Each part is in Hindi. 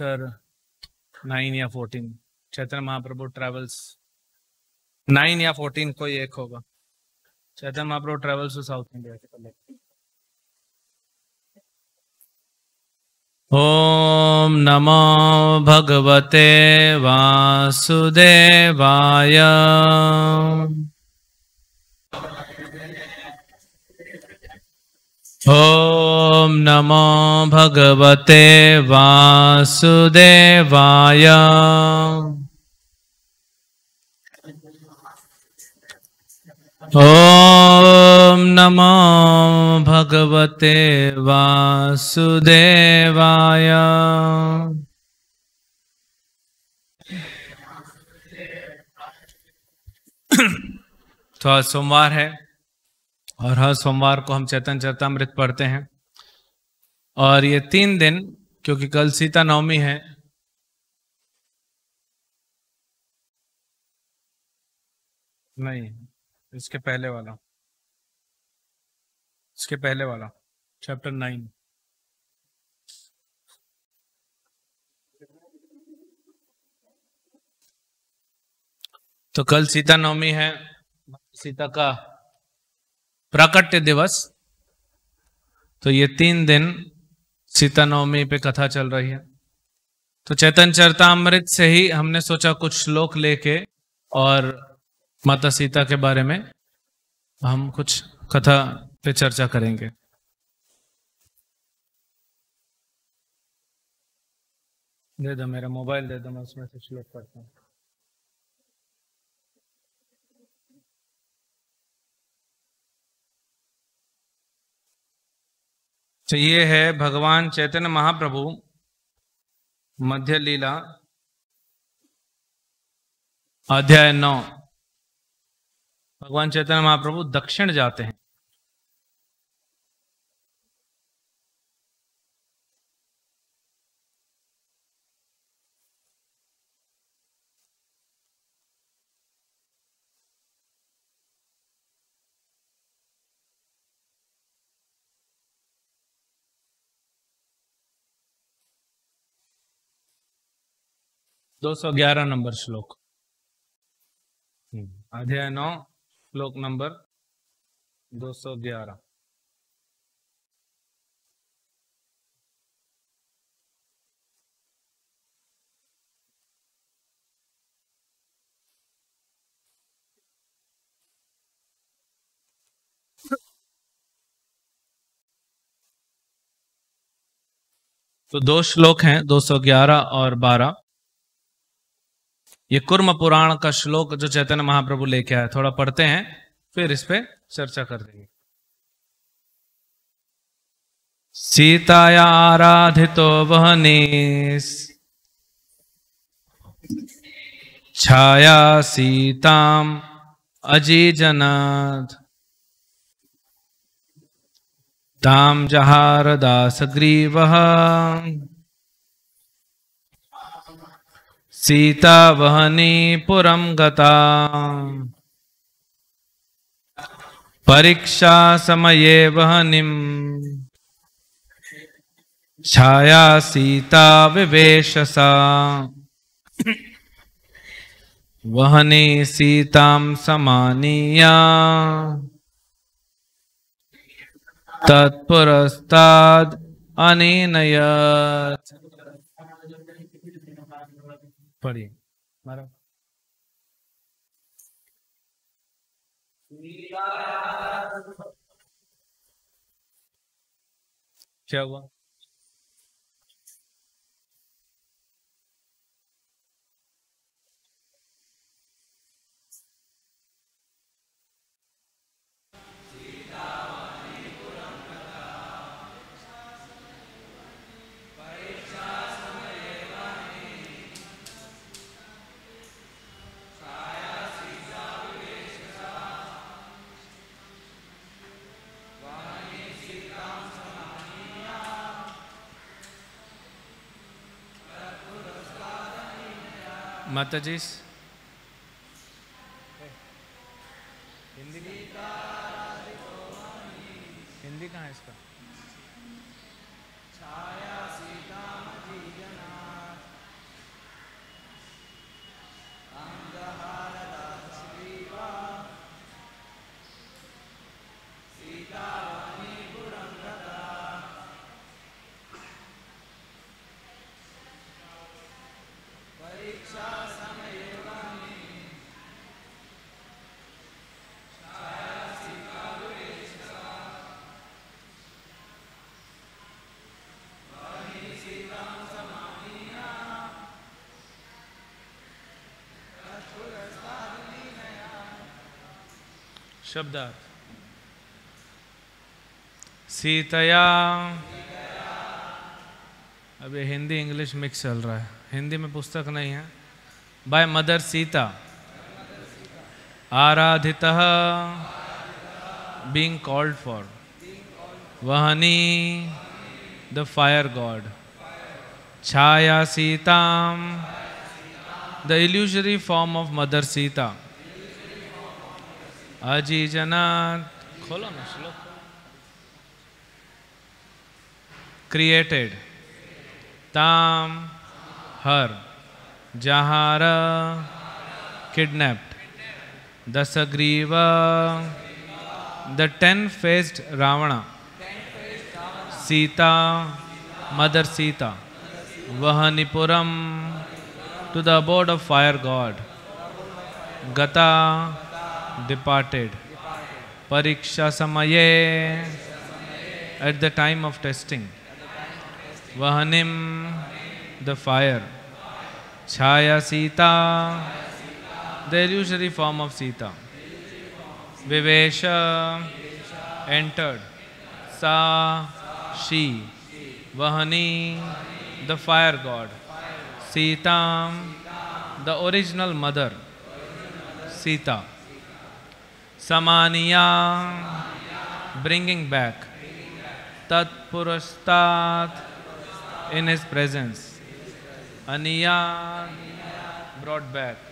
चैप्टर नाइन या fourteen Chaitanya Mahaprabhu travels nine या फोर्टीन कोई एक होगा Chaitanya Mahaprabhu travels South India के पहले ॐ नमो भगवते वासुदेवाय ॐ नमो भगवते वासुदेवाय ॐ नमो भगवते वासुदेवाय थोड़ा तो सोमवार है और हर सोमवार को हम चैतन चरतामृत पढ़ते हैं और ये तीन दिन क्योंकि कल सीता नवमी है नहीं इसके पहले वाला इसके पहले वाला चैप्टर नाइन तो कल सीता नवमी है सीता का प्राकट्य दिवस तो ये तीन दिन सीता नवमी पे कथा चल रही है तो चैतन अमृत से ही हमने सोचा कुछ श्लोक लेके और माता सीता के बारे में हम कुछ कथा पे चर्चा करेंगे दे दो मेरा मोबाइल दे दो मैं उसमें से श्लोक पढ़ता हूँ तो ये है भगवान चैतन्य महाप्रभु मध्य लीला अध्याय नौ भगवान चैतन्य महाप्रभु दक्षिण जाते हैं 211 नंबर श्लोक हम्म, अध्याय नौ श्लोक नंबर 211 तो दो श्लोक हैं 211 और ये कुर्म पुराण का श्लोक जो चैतन्य महाप्रभु लेके आया थोड़ा पढ़ते हैं फिर इस पे चर्चा कर देंगे सीताया आराधितो वहनेश छाया सीताम अजीजनाथ ताम जहार दास ग्रीव सीता वहनी पुरम गता परीक्षा समये वहनिम छाया सीता विवेशसा वहनी सीतां समानीया तत्पुरस्ताद अनेनयत् पढ़िए मारा क्या हुआ Mataji's? शब्दार्थ सीतया अब ये हिंदी इंग्लिश मिक्स चल रहा है हिंदी में पुस्तक नहीं है बाय मदर सीता आराधित being called for Vahni the fire god Chhaya सीताम the illusory form of mother Sita अजीजनात खोलो ना श्लोक क्रिएटेड ताम हर जहारा kidnapped Dasagriva, the ten-faced Ravana, Sita, Mother Sita, Vahanipuram, to the abode of fire god, Gata, departed. Pariksha samaye at the time of testing. Vahanim the fire. Chhaya Sita the illusory form of Sita. Vivesha entered. Sa she Vahani the fire god. Sita the original mother. Sita. समानिया ब्रिंगिंग बैक तत्पुरस्तात इन हिज प्रेजेंस अनिया ब्रॉड बैक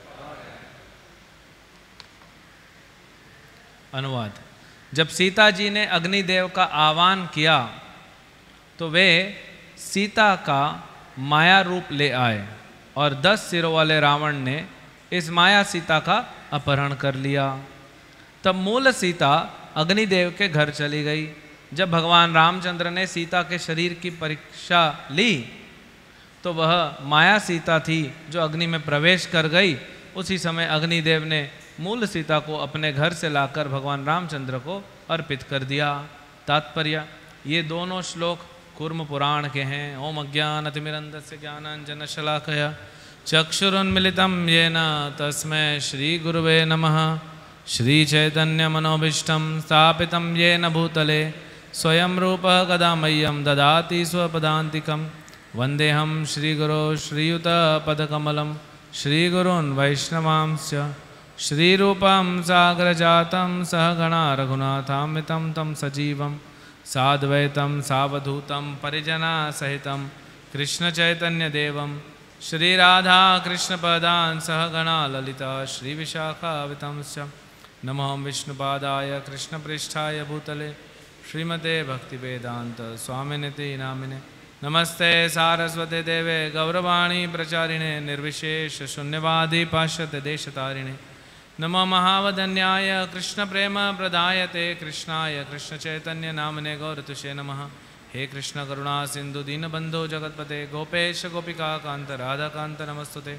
अनुवाद जब सीता जी ने अग्निदेव का आह्वान किया तो वे सीता का माया रूप ले आए और दस सिरों वाले रावण ने इस माया सीता का अपहरण कर लिया तब मूल सीता अग्निदेव के घर चली गई जब भगवान रामचंद्र ने सीता के शरीर की परीक्षा ली तो वह माया सीता थी जो अग्नि में प्रवेश कर गई उसी समय अग्निदेव ने मूल सीता को अपने घर से लाकर भगवान रामचंद्र को अर्पित कर दिया तात्पर्य ये दोनों श्लोक कुर्म पुराण के हैं ओम अज्ञान अतिमिरंद से ज्ञानांजन शलाकया ये न तस्में श्री गुरुवे नमः स्थापित ये न भूतले स्वयं रूप कदा मह्यम ददाति स्वदाक वंदेहम श्रीगुरो श्रीयुतपदकमलं श्रीगुरून् वैष्णवांश्च श्रीरूपं सागरजातं सहगणा रघुनाथामितं तं सजीवं साद्वैतं सावधूतं श्रीराधा कृष्णपदा सह गणा ललिता श्री श्रीविशाखावितंश्च नमो विष्णुपादाय कृष्णपृष्ठाय भूतले श्रीमते भक्तिवेदान्त स्वामिनिति नामिने नमस्ते सारस्वते देवे गौरवाणी प्रचारिणे निर्विशेष शून्यवादी पाश्यते देशतारिणे नमो महावदन्याय कृष्णप्रेम प्रदायते कृष्णाय कृष्णचैतन्यनामने गौरतुषे नम हे सिंधु दीनबंधो जगतपते गोपेश गोपिका कांत राधाकांत नमस्तुते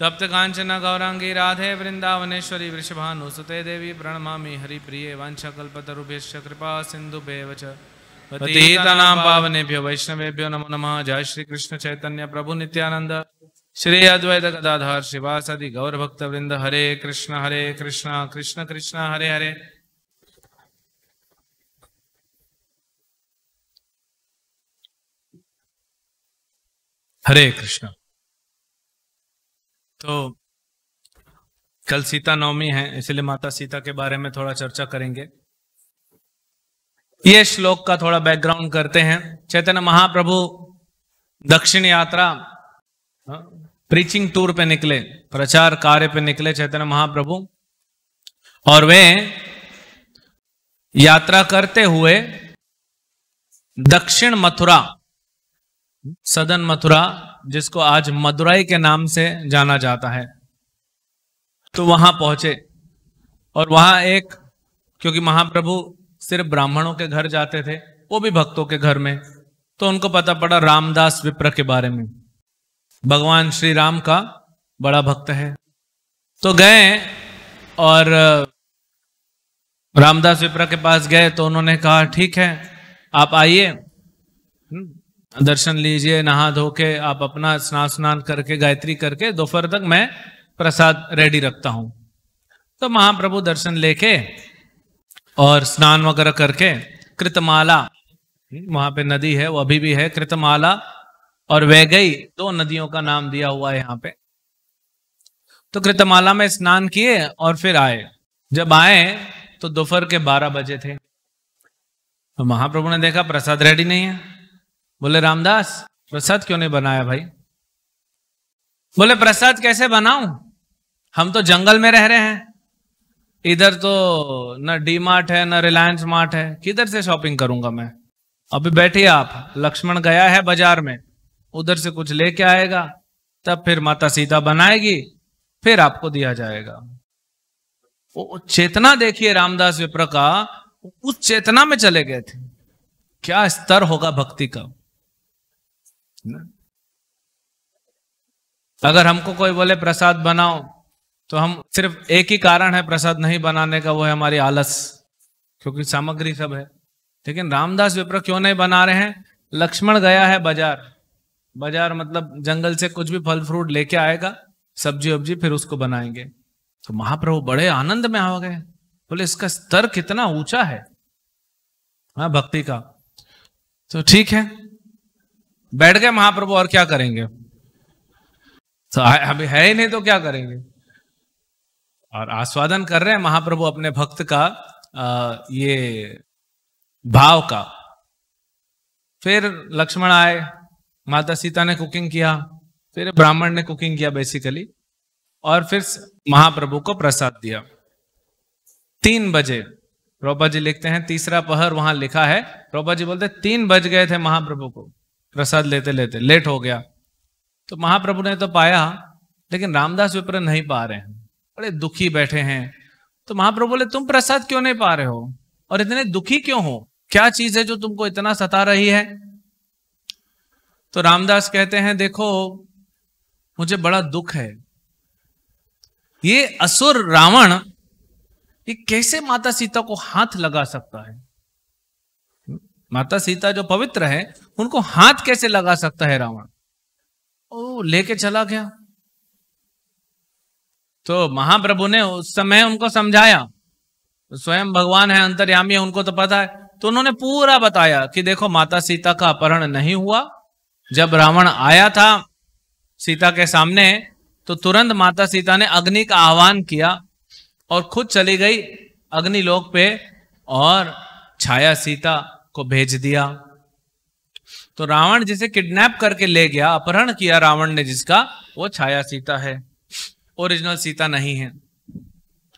तप्त कांचन गौरांगी राधे वृंदावनेश्वरी वृषभानुसुते देवी प्रणमा हरिप्रिय वाछकल्पतरुभ्यश्च कृपा सिंधुभ्यव च पावनेभ्यो वैष्णवेभ्यो नमो नम जय श्री कृष्ण चैतन्य प्रभु नित्यानंद श्री अद्वैत गदाधार शिवासदि गौरभक्तवृंद हरे कृष्ण हरे कृष्ण कृष्ण कृष्ण हरे हरे हरे कृष्ण तो कल सीता नवमी है इसलिए माता सीता के बारे में थोड़ा चर्चा करेंगे ये श्लोक का थोड़ा बैकग्राउंड करते हैं चैतन्य महाप्रभु दक्षिण यात्रा प्रीचिंग हाँ, टूर पे निकले प्रचार कार्य पे निकले चैतन्य महाप्रभु और वे यात्रा करते हुए दक्षिण मथुरा सदन मथुरा जिसको आज मदुराई के नाम से जाना जाता है तो वहां पहुंचे और वहां एक क्योंकि महाप्रभु सिर्फ ब्राह्मणों के घर जाते थे वो भी भक्तों के घर में तो उनको पता पड़ा रामदास विप्र के बारे में भगवान श्री राम का बड़ा भक्त है तो गए और रामदास विप्र के पास गए तो उन्होंने कहा ठीक है आप आइए हम्म। दर्शन लीजिए नहा धो के आप अपना स्नान स्नान करके गायत्री करके दोपहर तक मैं प्रसाद रेडी रखता हूं तो महाप्रभु दर्शन लेके और स्नान वगैरह करके कृतमाला वहां पे नदी है वो अभी भी है कृतमाला और वैगई दो नदियों का नाम दिया हुआ है यहाँ पे तो कृतमाला में स्नान किए और फिर आए जब आए तो दोपहर के बारह बजे थे तो महाप्रभु ने देखा प्रसाद रेडी नहीं है बोले रामदास प्रसाद क्यों नहीं बनाया भाई बोले प्रसाद कैसे बनाऊं हम तो जंगल में रह रहे हैं इधर तो न डी मार्ट है न रिलायंस मार्ट है किधर से शॉपिंग करूंगा मैं अभी बैठिए आप लक्ष्मण गया है बाजार में उधर से कुछ लेके आएगा तब फिर माता सीता बनाएगी फिर आपको दिया जाएगा वो चेतना देखिए रामदास विप्र का उस चेतना में चले गए थे क्या स्तर होगा भक्ति का ना? अगर हमको कोई बोले प्रसाद बनाओ तो हम सिर्फ एक ही कारण है प्रसाद नहीं बनाने का वो है हमारी आलस क्योंकि सामग्री सब है लेकिन रामदास विप्र क्यों नहीं बना रहे हैं लक्ष्मण गया है बाजार बाजार मतलब जंगल से कुछ भी फल फ्रूट लेके आएगा सब्जी वब्जी फिर उसको बनाएंगे तो महाप्रभु बड़े आनंद में आ गए बोले इसका स्तर कितना ऊंचा है हाँ भक्ति का तो ठीक है बैठ गए महाप्रभु और क्या करेंगे तो अभी है ही नहीं तो क्या करेंगे और आस्वादन कर रहे हैं महाप्रभु अपने भक्त का आ, ये भाव का फिर लक्ष्मण आए माता सीता ने कुकिंग किया फिर ब्राह्मण ने कुकिंग किया बेसिकली और फिर महाप्रभु को प्रसाद दिया तीन बजे प्रभा जी लिखते हैं तीसरा पहर वहां लिखा है प्रभा जी बोलते तीन बज गए थे महाप्रभु को प्रसाद लेते लेते लेट हो गया तो महाप्रभु ने तो पाया लेकिन रामदास विप्र नहीं पा रहे हैं बड़े दुखी बैठे हैं तो महाप्रभु बोले तुम प्रसाद क्यों नहीं पा रहे हो और इतने दुखी क्यों हो क्या चीज है जो तुमको इतना सता रही है तो रामदास कहते हैं देखो मुझे बड़ा दुख है ये असुर रावण ये कैसे माता सीता को हाथ लगा सकता है माता सीता जो पवित्र है उनको हाथ कैसे लगा सकता है रावण ओ लेके चला गया तो महाप्रभु ने उस समय उनको समझाया स्वयं भगवान है अंतर्यामी है उनको तो पता है तो उन्होंने पूरा बताया कि देखो माता सीता का अपहरण नहीं हुआ जब रावण आया था सीता के सामने तो तुरंत माता सीता ने अग्नि का आह्वान किया और खुद चली गई अग्निलोक पे और छाया सीता को भेज दिया तो रावण जिसे किडनैप करके ले गया अपहरण किया रावण ने जिसका वो छाया सीता है ओरिजिनल सीता नहीं है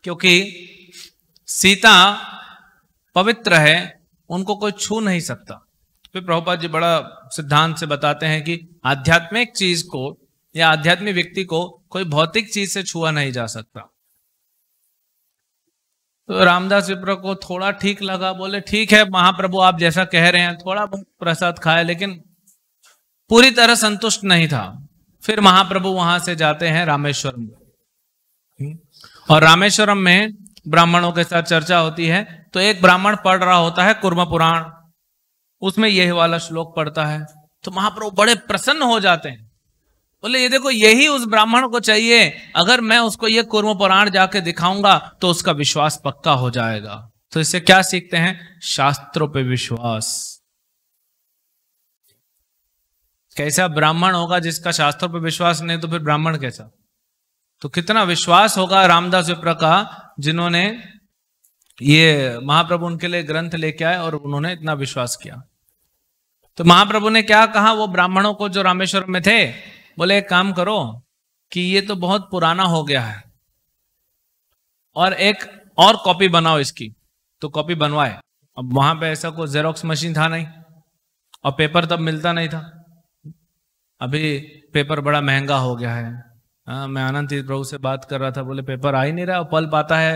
क्योंकि सीता पवित्र है उनको कोई छू नहीं सकता फिर प्रभुपाद जी बड़ा सिद्धांत से बताते हैं कि आध्यात्मिक चीज को या आध्यात्मिक व्यक्ति को कोई भौतिक चीज से छुआ नहीं जा सकता तो रामदास विप्र को थोड़ा ठीक लगा बोले ठीक है महाप्रभु आप जैसा कह रहे हैं थोड़ा बहुत प्रसाद खाए लेकिन पूरी तरह संतुष्ट नहीं था फिर महाप्रभु वहां से जाते हैं रामेश्वरम और रामेश्वरम में ब्राह्मणों के साथ चर्चा होती है तो एक ब्राह्मण पढ़ रहा होता है कुर्म पुराण उसमें यह वाला श्लोक पढ़ता है तो महाप्रभु बड़े प्रसन्न हो जाते हैं बोले ये देखो यही उस ब्राह्मण को चाहिए अगर मैं उसको ये कुर्म पुराण जाके दिखाऊंगा तो उसका विश्वास पक्का हो जाएगा तो इससे क्या सीखते हैं शास्त्रों पे विश्वास कैसा ब्राह्मण होगा जिसका शास्त्रों पे विश्वास नहीं तो फिर ब्राह्मण कैसा तो कितना विश्वास होगा रामदास विप्र का जिन्होंने ये महाप्रभु उनके लिए ग्रंथ लेके आए और उन्होंने इतना विश्वास किया तो महाप्रभु ने क्या कहा वो ब्राह्मणों को जो रामेश्वर में थे बोले एक काम करो कि ये तो बहुत पुराना हो गया है और एक और कॉपी बनाओ इसकी तो कॉपी बनवाए अब वहां पे ऐसा कोई जेरोक्स मशीन था नहीं और पेपर तब मिलता नहीं था अभी पेपर बड़ा महंगा हो गया है हाँ मैं आनंद तीर्थ प्रभु से बात कर रहा था बोले पेपर आ ही नहीं रहा और पल्प आता है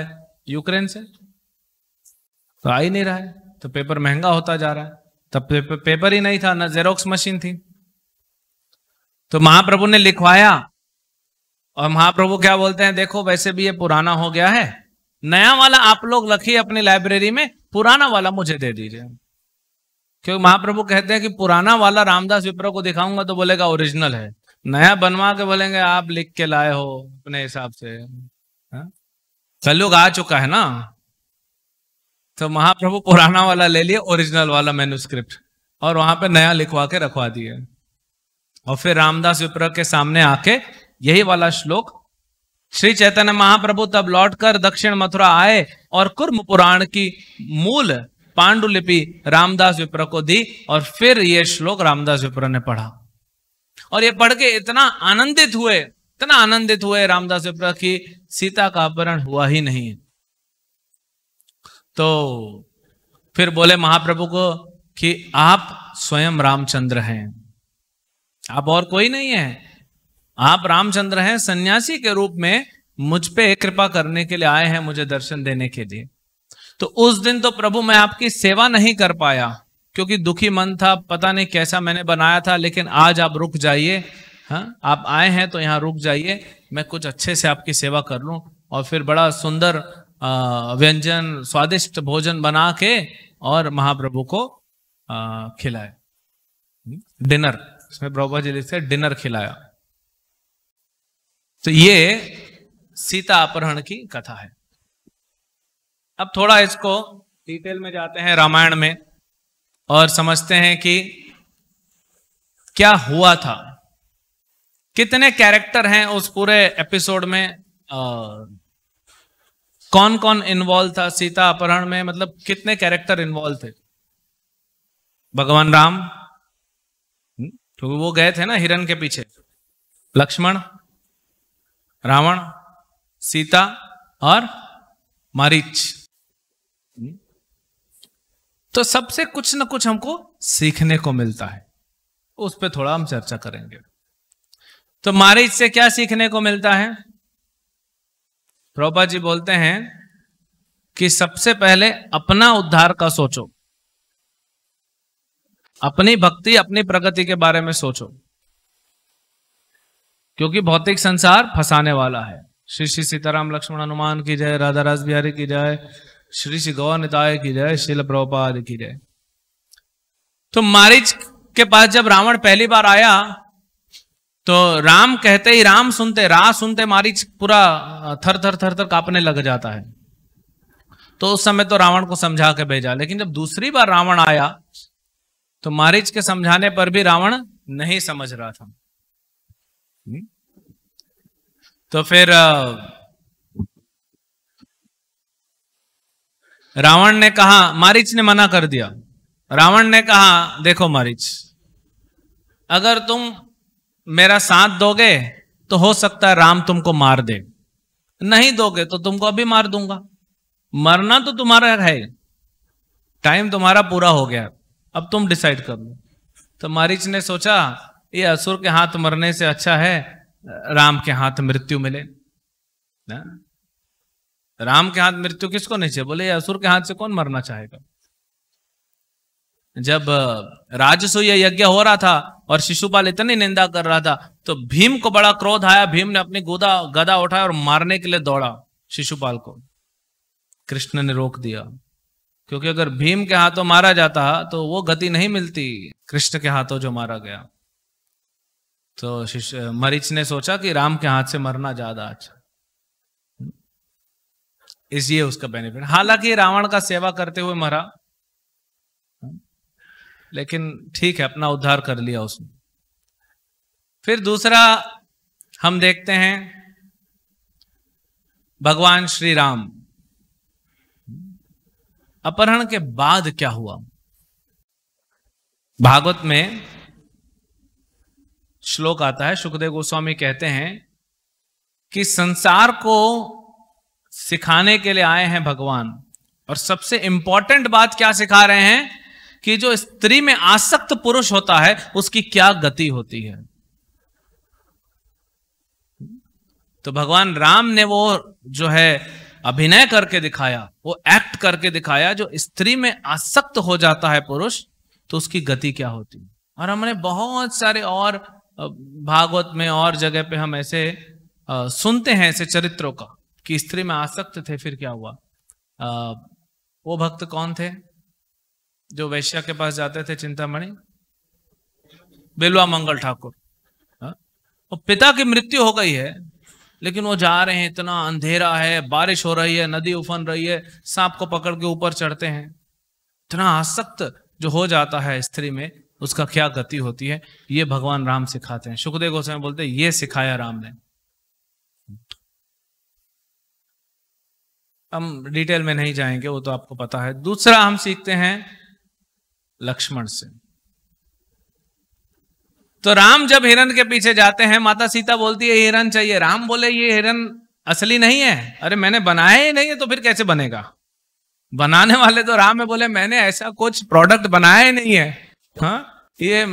यूक्रेन से तो आ ही नहीं रहा है तो पेपर महंगा होता जा रहा है तब पेपर ही नहीं था ना जेरोक्स मशीन थी तो महाप्रभु ने लिखवाया और महाप्रभु क्या बोलते हैं देखो वैसे भी ये पुराना हो गया है नया वाला आप लोग रखिए अपनी लाइब्रेरी में पुराना वाला मुझे दे दीजिए क्योंकि महाप्रभु कहते हैं कि पुराना वाला रामदास विप्रो को दिखाऊंगा तो बोलेगा ओरिजिनल है नया बनवा के बोलेंगे आप लिख के लाए हो अपने हिसाब से हाँ? कलयुग आ चुका है ना तो महाप्रभु पुराना वाला ले लिए ओरिजिनल वाला मेनुस्क्रिप्ट और वहां पे नया लिखवा के रखवा दिए और फिर रामदास विप्र के सामने आके यही वाला श्लोक श्री चैतन्य महाप्रभु तब लौटकर दक्षिण मथुरा आए और कुर्म पुराण की मूल पांडुलिपि रामदास विप्र को दी और फिर ये श्लोक रामदास विप्र ने पढ़ा और ये पढ़ के इतना आनंदित हुए इतना आनंदित हुए रामदास विप्र की सीता का अपहरण हुआ ही नहीं तो फिर बोले महाप्रभु को कि आप स्वयं रामचंद्र हैं आप और कोई नहीं है आप रामचंद्र हैं सन्यासी के रूप में मुझ पे कृपा करने के लिए आए हैं मुझे दर्शन देने के लिए तो उस दिन तो प्रभु मैं आपकी सेवा नहीं कर पाया क्योंकि दुखी मन था पता नहीं कैसा मैंने बनाया था लेकिन आज आप रुक जाइए हाँ आप आए हैं तो यहाँ रुक जाइए मैं कुछ अच्छे से आपकी सेवा कर लूँ और फिर बड़ा सुंदर व्यंजन स्वादिष्ट भोजन बना के और महाप्रभु को खिलाए डिनर उसमें प्रभुपा जी लिखते डिनर खिलाया तो ये सीता अपहरण की कथा है अब थोड़ा इसको डिटेल में जाते हैं रामायण में और समझते हैं कि क्या हुआ था कितने कैरेक्टर हैं उस पूरे एपिसोड में आ, कौन कौन इन्वॉल्व था सीता अपहरण में मतलब कितने कैरेक्टर इन्वॉल्व थे भगवान राम क्योंकि तो वो गए थे ना हिरण के पीछे लक्ष्मण रावण सीता और मारिच तो सबसे कुछ ना कुछ हमको सीखने को मिलता है उस पर थोड़ा हम चर्चा करेंगे तो मारिच से क्या सीखने को मिलता है प्रभा जी बोलते हैं कि सबसे पहले अपना उद्धार का सोचो अपनी भक्ति अपनी प्रगति के बारे में सोचो क्योंकि भौतिक संसार फंसाने वाला है श्री श्री सीताराम लक्ष्मण हनुमान की जय राधा राज बिहारी की जय श्री श्री गौर निताय की जय शिल प्रभुपाद की जय तो मारिच के पास जब रावण पहली बार आया तो राम कहते ही राम सुनते रा सुनते मारिच पूरा थर थर थर थर कांपने लग जाता है तो उस समय तो रावण को समझा के भेजा लेकिन जब दूसरी बार रावण आया तो मारिच के समझाने पर भी रावण नहीं समझ रहा था हम्म। तो फिर रावण ने कहा मारिच ने मना कर दिया रावण ने कहा देखो मारिच अगर तुम मेरा साथ दोगे तो हो सकता है राम तुमको मार दे नहीं दोगे तो तुमको अभी मार दूंगा मरना तो तुम्हारा है टाइम तुम्हारा पूरा हो गया अब तुम डिसाइड कर लो तो मारिच ने सोचा ये असुर के हाथ मरने से अच्छा है राम के हाथ मृत्यु मिले ना राम के हाथ मृत्यु किसको नहीं चाहिए बोले असुर के हाथ से कौन मरना चाहेगा जब राजसूय यज्ञ हो रहा था और शिशुपाल इतनी निंदा कर रहा था तो भीम को बड़ा क्रोध आया भीम ने अपनी गोदा गदा उठाया और मारने के लिए दौड़ा शिशुपाल को कृष्ण ने रोक दिया क्योंकि अगर भीम के हाथों मारा जाता तो वो गति नहीं मिलती कृष्ण के हाथों जो मारा गया तो मरीच ने सोचा कि राम के हाथ से मरना ज्यादा अच्छा इसलिए उसका बेनिफिट हालांकि रावण का सेवा करते हुए मरा लेकिन ठीक है अपना उद्धार कर लिया उसने फिर दूसरा हम देखते हैं भगवान श्री राम अपहरण के बाद क्या हुआ भागवत में श्लोक आता है सुखदेव गोस्वामी कहते हैं कि संसार को सिखाने के लिए आए हैं भगवान और सबसे इंपॉर्टेंट बात क्या सिखा रहे हैं कि जो स्त्री में आसक्त पुरुष होता है उसकी क्या गति होती है तो भगवान राम ने वो जो है अभिनय करके दिखाया वो एक्ट करके दिखाया जो स्त्री में आसक्त हो जाता है पुरुष तो उसकी गति क्या होती है और हमने बहुत सारे और भागवत में और जगह पे हम ऐसे सुनते हैं ऐसे चरित्रों का कि स्त्री में आसक्त थे फिर क्या हुआ वो भक्त कौन थे जो वैश्या के पास जाते थे चिंतामणि बेलवा मंगल ठाकुर पिता की मृत्यु हो गई है लेकिन वो जा रहे हैं इतना अंधेरा है बारिश हो रही है नदी उफन रही है सांप को पकड़ के ऊपर चढ़ते हैं इतना आसक्त जो हो जाता है स्त्री में उसका क्या गति होती है ये भगवान राम सिखाते हैं सुखदेव गोस्वामी बोलते हैं ये सिखाया राम ने हम डिटेल में नहीं जाएंगे वो तो आपको पता है दूसरा हम सीखते हैं लक्ष्मण से तो राम जब हिरन के पीछे जाते हैं माता सीता बोलती है हिरन चाहिए राम बोले ये हिरन असली नहीं है अरे मैंने बनाया ही नहीं है तो फिर कैसे बनेगा बनाने वाले तो राम है बोले मैंने ऐसा कुछ प्रोडक्ट बनाया ही नहीं है हाँ ये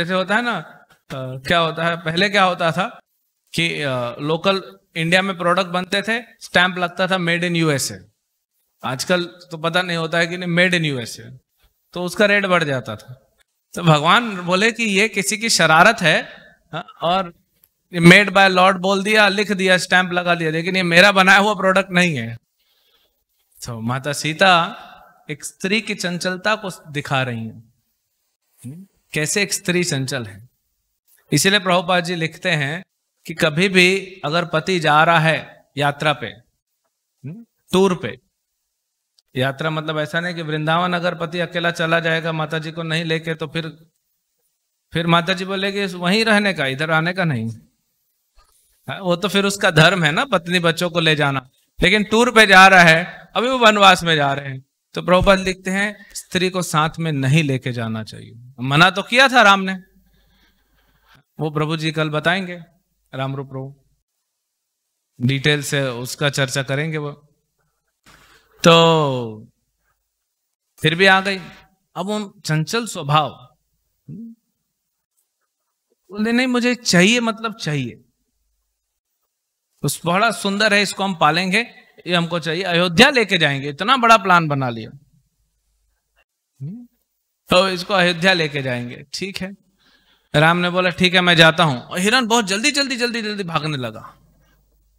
जैसे होता है ना आ, क्या होता है पहले क्या होता था कि आ, लोकल इंडिया में प्रोडक्ट बनते थे स्टैंप लगता था मेड इन यूएसए आजकल तो पता नहीं होता है कि नहीं मेड इन यूएसए तो उसका रेट बढ़ जाता था तो भगवान बोले कि ये किसी की शरारत है हाँ, और मेड बाय लॉर्ड बोल दिया लिख दिया स्टैंप लगा दिया लेकिन ये मेरा बनाया हुआ प्रोडक्ट नहीं है तो माता सीता एक स्त्री की चंचलता को दिखा रही है हम्म, कैसे एक स्त्री चंचल है इसीलिए प्रभुपाद जी लिखते हैं कि कभी भी अगर पति जा रहा है यात्रा पे हम्म, टूर पे यात्रा मतलब ऐसा नहीं कि वृंदावन अगर पति अकेला चला जाएगा माता जी को नहीं लेके तो फिर फिर माता जी बोलेगी वहीं रहने का इधर आने का नहीं हाँ, वो तो फिर उसका धर्म है ना पत्नी बच्चों को ले जाना लेकिन टूर पे जा रहा है अभी वो वनवास में जा रहे हैं तो प्रभुपद लिखते हैं स्त्री को साथ में नहीं लेके जाना चाहिए मना तो किया था राम ने वो प्रभु जी कल बताएंगे राम रूप प्रभु डिटेल से उसका चर्चा करेंगे वो तो फिर भी आ गई अब उन चंचल स्वभाव बोले नहीं मुझे चाहिए मतलब चाहिए उस बड़ा सुंदर है इसको हम पालेंगे ये हमको चाहिए अयोध्या लेके जाएंगे इतना बड़ा प्लान बना लिया तो इसको अयोध्या लेके जाएंगे ठीक है राम ने बोला ठीक है मैं जाता हूं और हिरण बहुत जल्दी जल्दी जल्दी जल्दी भागने लगा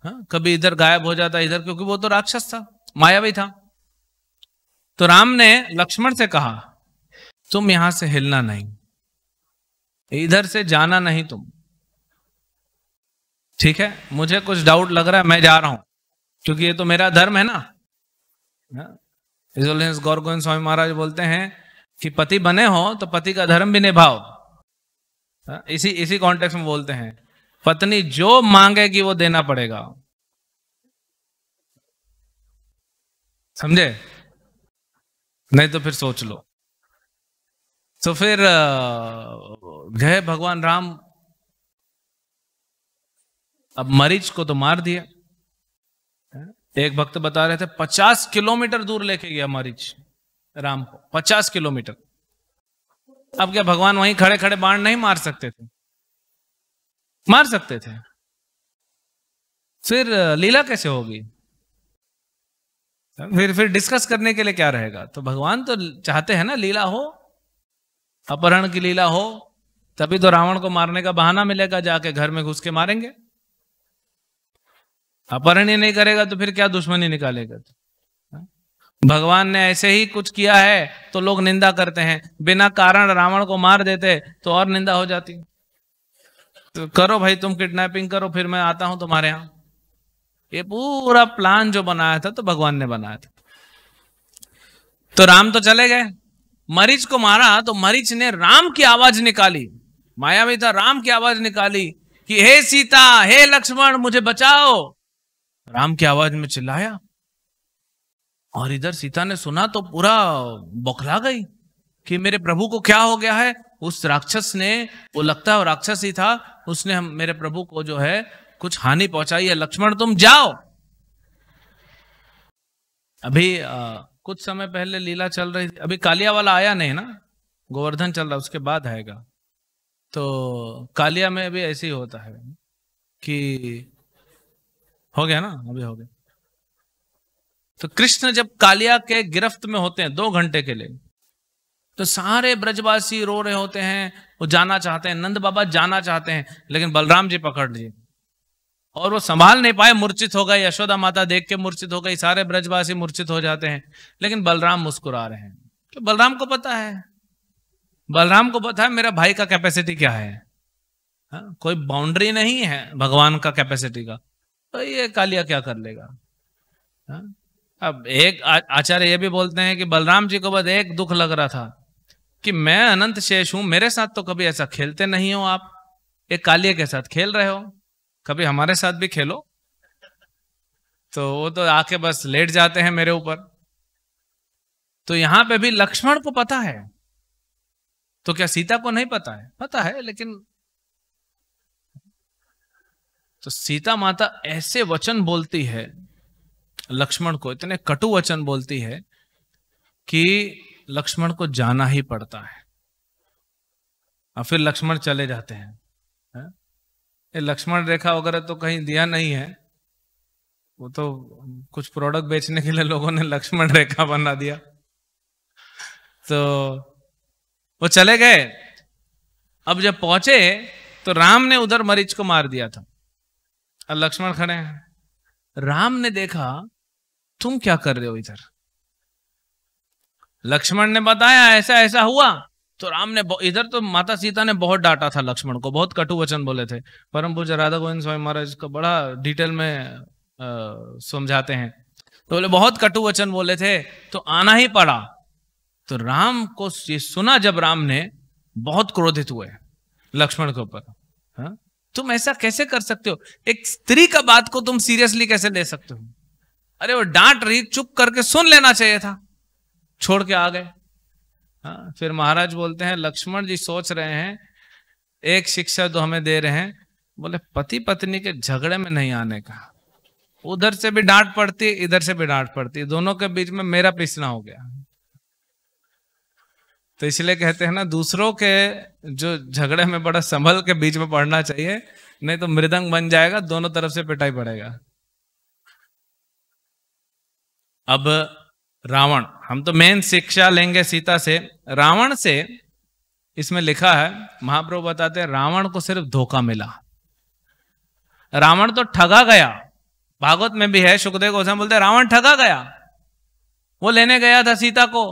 हाँ कभी इधर गायब हो जाता इधर क्योंकि वो तो राक्षस था मायावी था तो राम ने लक्ष्मण से कहा तुम यहां से हिलना नहीं इधर से जाना नहीं तुम ठीक है मुझे कुछ डाउट लग रहा है मैं जा रहा हूं क्योंकि ये तो मेरा धर्म है ना हाँ, गौर गोविंद स्वामी महाराज बोलते हैं कि पति बने हो तो पति का धर्म भी निभाओ हाँ, इसी इसी कॉन्टेक्स्ट में बोलते हैं पत्नी जो मांगेगी वो देना पड़ेगा समझे नहीं तो फिर सोच लो तो फिर गए भगवान राम अब मरीज को तो मार दिया एक भक्त बता रहे थे पचास किलोमीटर दूर लेके गया मरीज राम को पचास किलोमीटर अब क्या भगवान वहीं खड़े खड़े बाण नहीं मार सकते थे मार सकते थे फिर लीला कैसे होगी फिर फिर डिस्कस करने के लिए क्या रहेगा तो भगवान तो चाहते हैं ना लीला हो अपहरण की लीला हो तभी तो रावण को मारने का बहाना मिलेगा जाके घर में घुस के मारेंगे अपहरण ही नहीं करेगा तो फिर क्या दुश्मनी निकालेगा तो भगवान ने ऐसे ही कुछ किया है तो लोग निंदा करते हैं बिना कारण रावण को मार देते तो और निंदा हो जाती तो करो भाई तुम किडनैपिंग करो फिर मैं आता हूं तुम्हारे यहां ये पूरा प्लान जो बनाया था तो भगवान ने बनाया था तो राम तो चले गए मरीच को मारा तो मरीच ने राम की आवाज निकाली माया भी था राम की आवाज निकाली कि हे सीता हे लक्ष्मण मुझे बचाओ राम की आवाज में चिल्लाया और इधर सीता ने सुना तो पूरा बौखला गई कि मेरे प्रभु को क्या हो गया है उस राक्षस ने वो लगता है राक्षस ही था उसने हम मेरे प्रभु को जो है कुछ हानि पहुंचाई है लक्ष्मण तुम जाओ अभी आ, कुछ समय पहले लीला चल रही थी अभी कालिया वाला आया नहीं ना गोवर्धन चल रहा उसके बाद आएगा तो कालिया में भी ऐसे ही होता है कि हो गया ना अभी हो गया तो कृष्ण जब कालिया के गिरफ्त में होते हैं दो घंटे के लिए तो सारे ब्रजवासी रो रहे होते हैं वो जाना चाहते हैं नंद बाबा जाना चाहते हैं लेकिन बलराम जी पकड़ लिए और वो संभाल नहीं पाए मूर्छित हो गए यशोदा माता देख के मूर्छित हो गई सारे ब्रजवासी मूर्छित हो जाते हैं लेकिन बलराम मुस्कुरा रहे हैं तो बलराम को पता है बलराम को पता है मेरा भाई का कैपेसिटी क्या है हा? कोई बाउंड्री नहीं है भगवान का कैपेसिटी का तो ये कालिया क्या कर लेगा हा? अब एक आचार्य ये भी बोलते हैं कि बलराम जी को बस एक दुख लग रहा था कि मैं अनंत शेष हूं मेरे साथ तो कभी ऐसा खेलते नहीं हो आप एक कालिया के साथ खेल रहे हो कभी हमारे साथ भी खेलो तो वो तो आके बस लेट जाते हैं मेरे ऊपर तो यहां पे भी लक्ष्मण को पता है तो क्या सीता को नहीं पता है पता है लेकिन तो सीता माता ऐसे वचन बोलती है लक्ष्मण को इतने कटु वचन बोलती है कि लक्ष्मण को जाना ही पड़ता है और फिर लक्ष्मण चले जाते हैं लक्ष्मण रेखा वगैरह तो कहीं दिया नहीं है वो तो कुछ प्रोडक्ट बेचने के लिए लोगों ने लक्ष्मण रेखा बना दिया तो वो चले गए अब जब पहुंचे तो राम ने उधर मरीच को मार दिया था और लक्ष्मण खड़े हैं राम ने देखा तुम क्या कर रहे हो इधर लक्ष्मण ने बताया ऐसा ऐसा हुआ तो राम ने इधर तो माता सीता ने बहुत डांटा था लक्ष्मण को बहुत कटु वचन बोले थे परम पूज्य राधा गोविंद स्वामी महाराज को बड़ा डिटेल में समझाते हैं तो बोले बहुत कटु वचन बोले थे तो आना ही पड़ा तो राम को ये सुना जब राम ने बहुत क्रोधित हुए लक्ष्मण के ऊपर हाँ? तुम ऐसा कैसे कर सकते हो एक स्त्री का बात को तुम सीरियसली कैसे ले सकते हो अरे वो डांट रही चुप करके सुन लेना चाहिए था छोड़ के आ गए हाँ फिर महाराज बोलते हैं लक्ष्मण जी सोच रहे हैं एक शिक्षा जो तो हमें दे रहे हैं बोले पति पत्नी के झगड़े में नहीं आने का उधर से भी डांट पड़ती इधर से भी डांट पड़ती दोनों के बीच में मेरा पिसना हो गया तो इसलिए कहते हैं ना दूसरों के जो झगड़े में बड़ा संभल के बीच में पड़ना चाहिए नहीं तो मृदंग बन जाएगा दोनों तरफ से पिटाई पड़ेगा अब रावण हम तो मेन शिक्षा लेंगे सीता से रावण से इसमें लिखा है महाप्रभु बताते हैं रावण को सिर्फ धोखा मिला रावण तो ठगा गया भागवत में भी है सुखदेव गोस्वामी बोलते रावण ठगा गया वो लेने गया था सीता को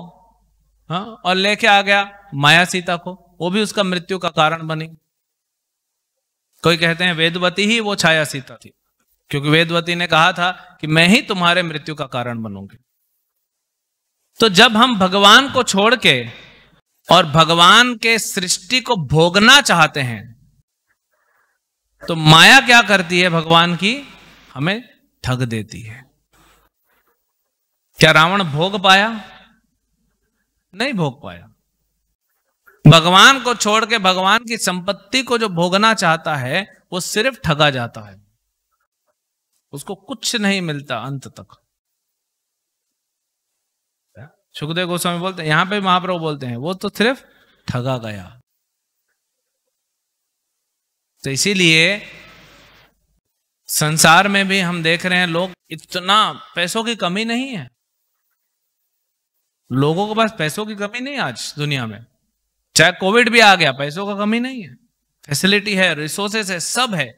हा? और लेके आ गया माया सीता को वो भी उसका मृत्यु का कारण बनी कोई कहते हैं वेदवती ही वो छाया सीता थी क्योंकि वेदवती ने कहा था कि मैं ही तुम्हारे मृत्यु का कारण बनूंगी तो जब हम भगवान को छोड़ के और भगवान के सृष्टि को भोगना चाहते हैं तो माया क्या करती है भगवान की हमें ठग देती है क्या रावण भोग पाया नहीं भोग पाया भगवान को छोड़ के भगवान की संपत्ति को जो भोगना चाहता है वो सिर्फ ठगा जाता है उसको कुछ नहीं मिलता अंत तक सुखदेव गोस्वामी बोलते हैं यहां पे महाप्रभु बोलते हैं वो तो सिर्फ ठगा गया तो इसीलिए संसार में भी हम देख रहे हैं लोग इतना पैसों की कमी नहीं है लोगों के पास पैसों की कमी नहीं आज दुनिया में चाहे कोविड भी आ गया पैसों का कमी नहीं है फैसिलिटी है रिसोर्सेस है सब है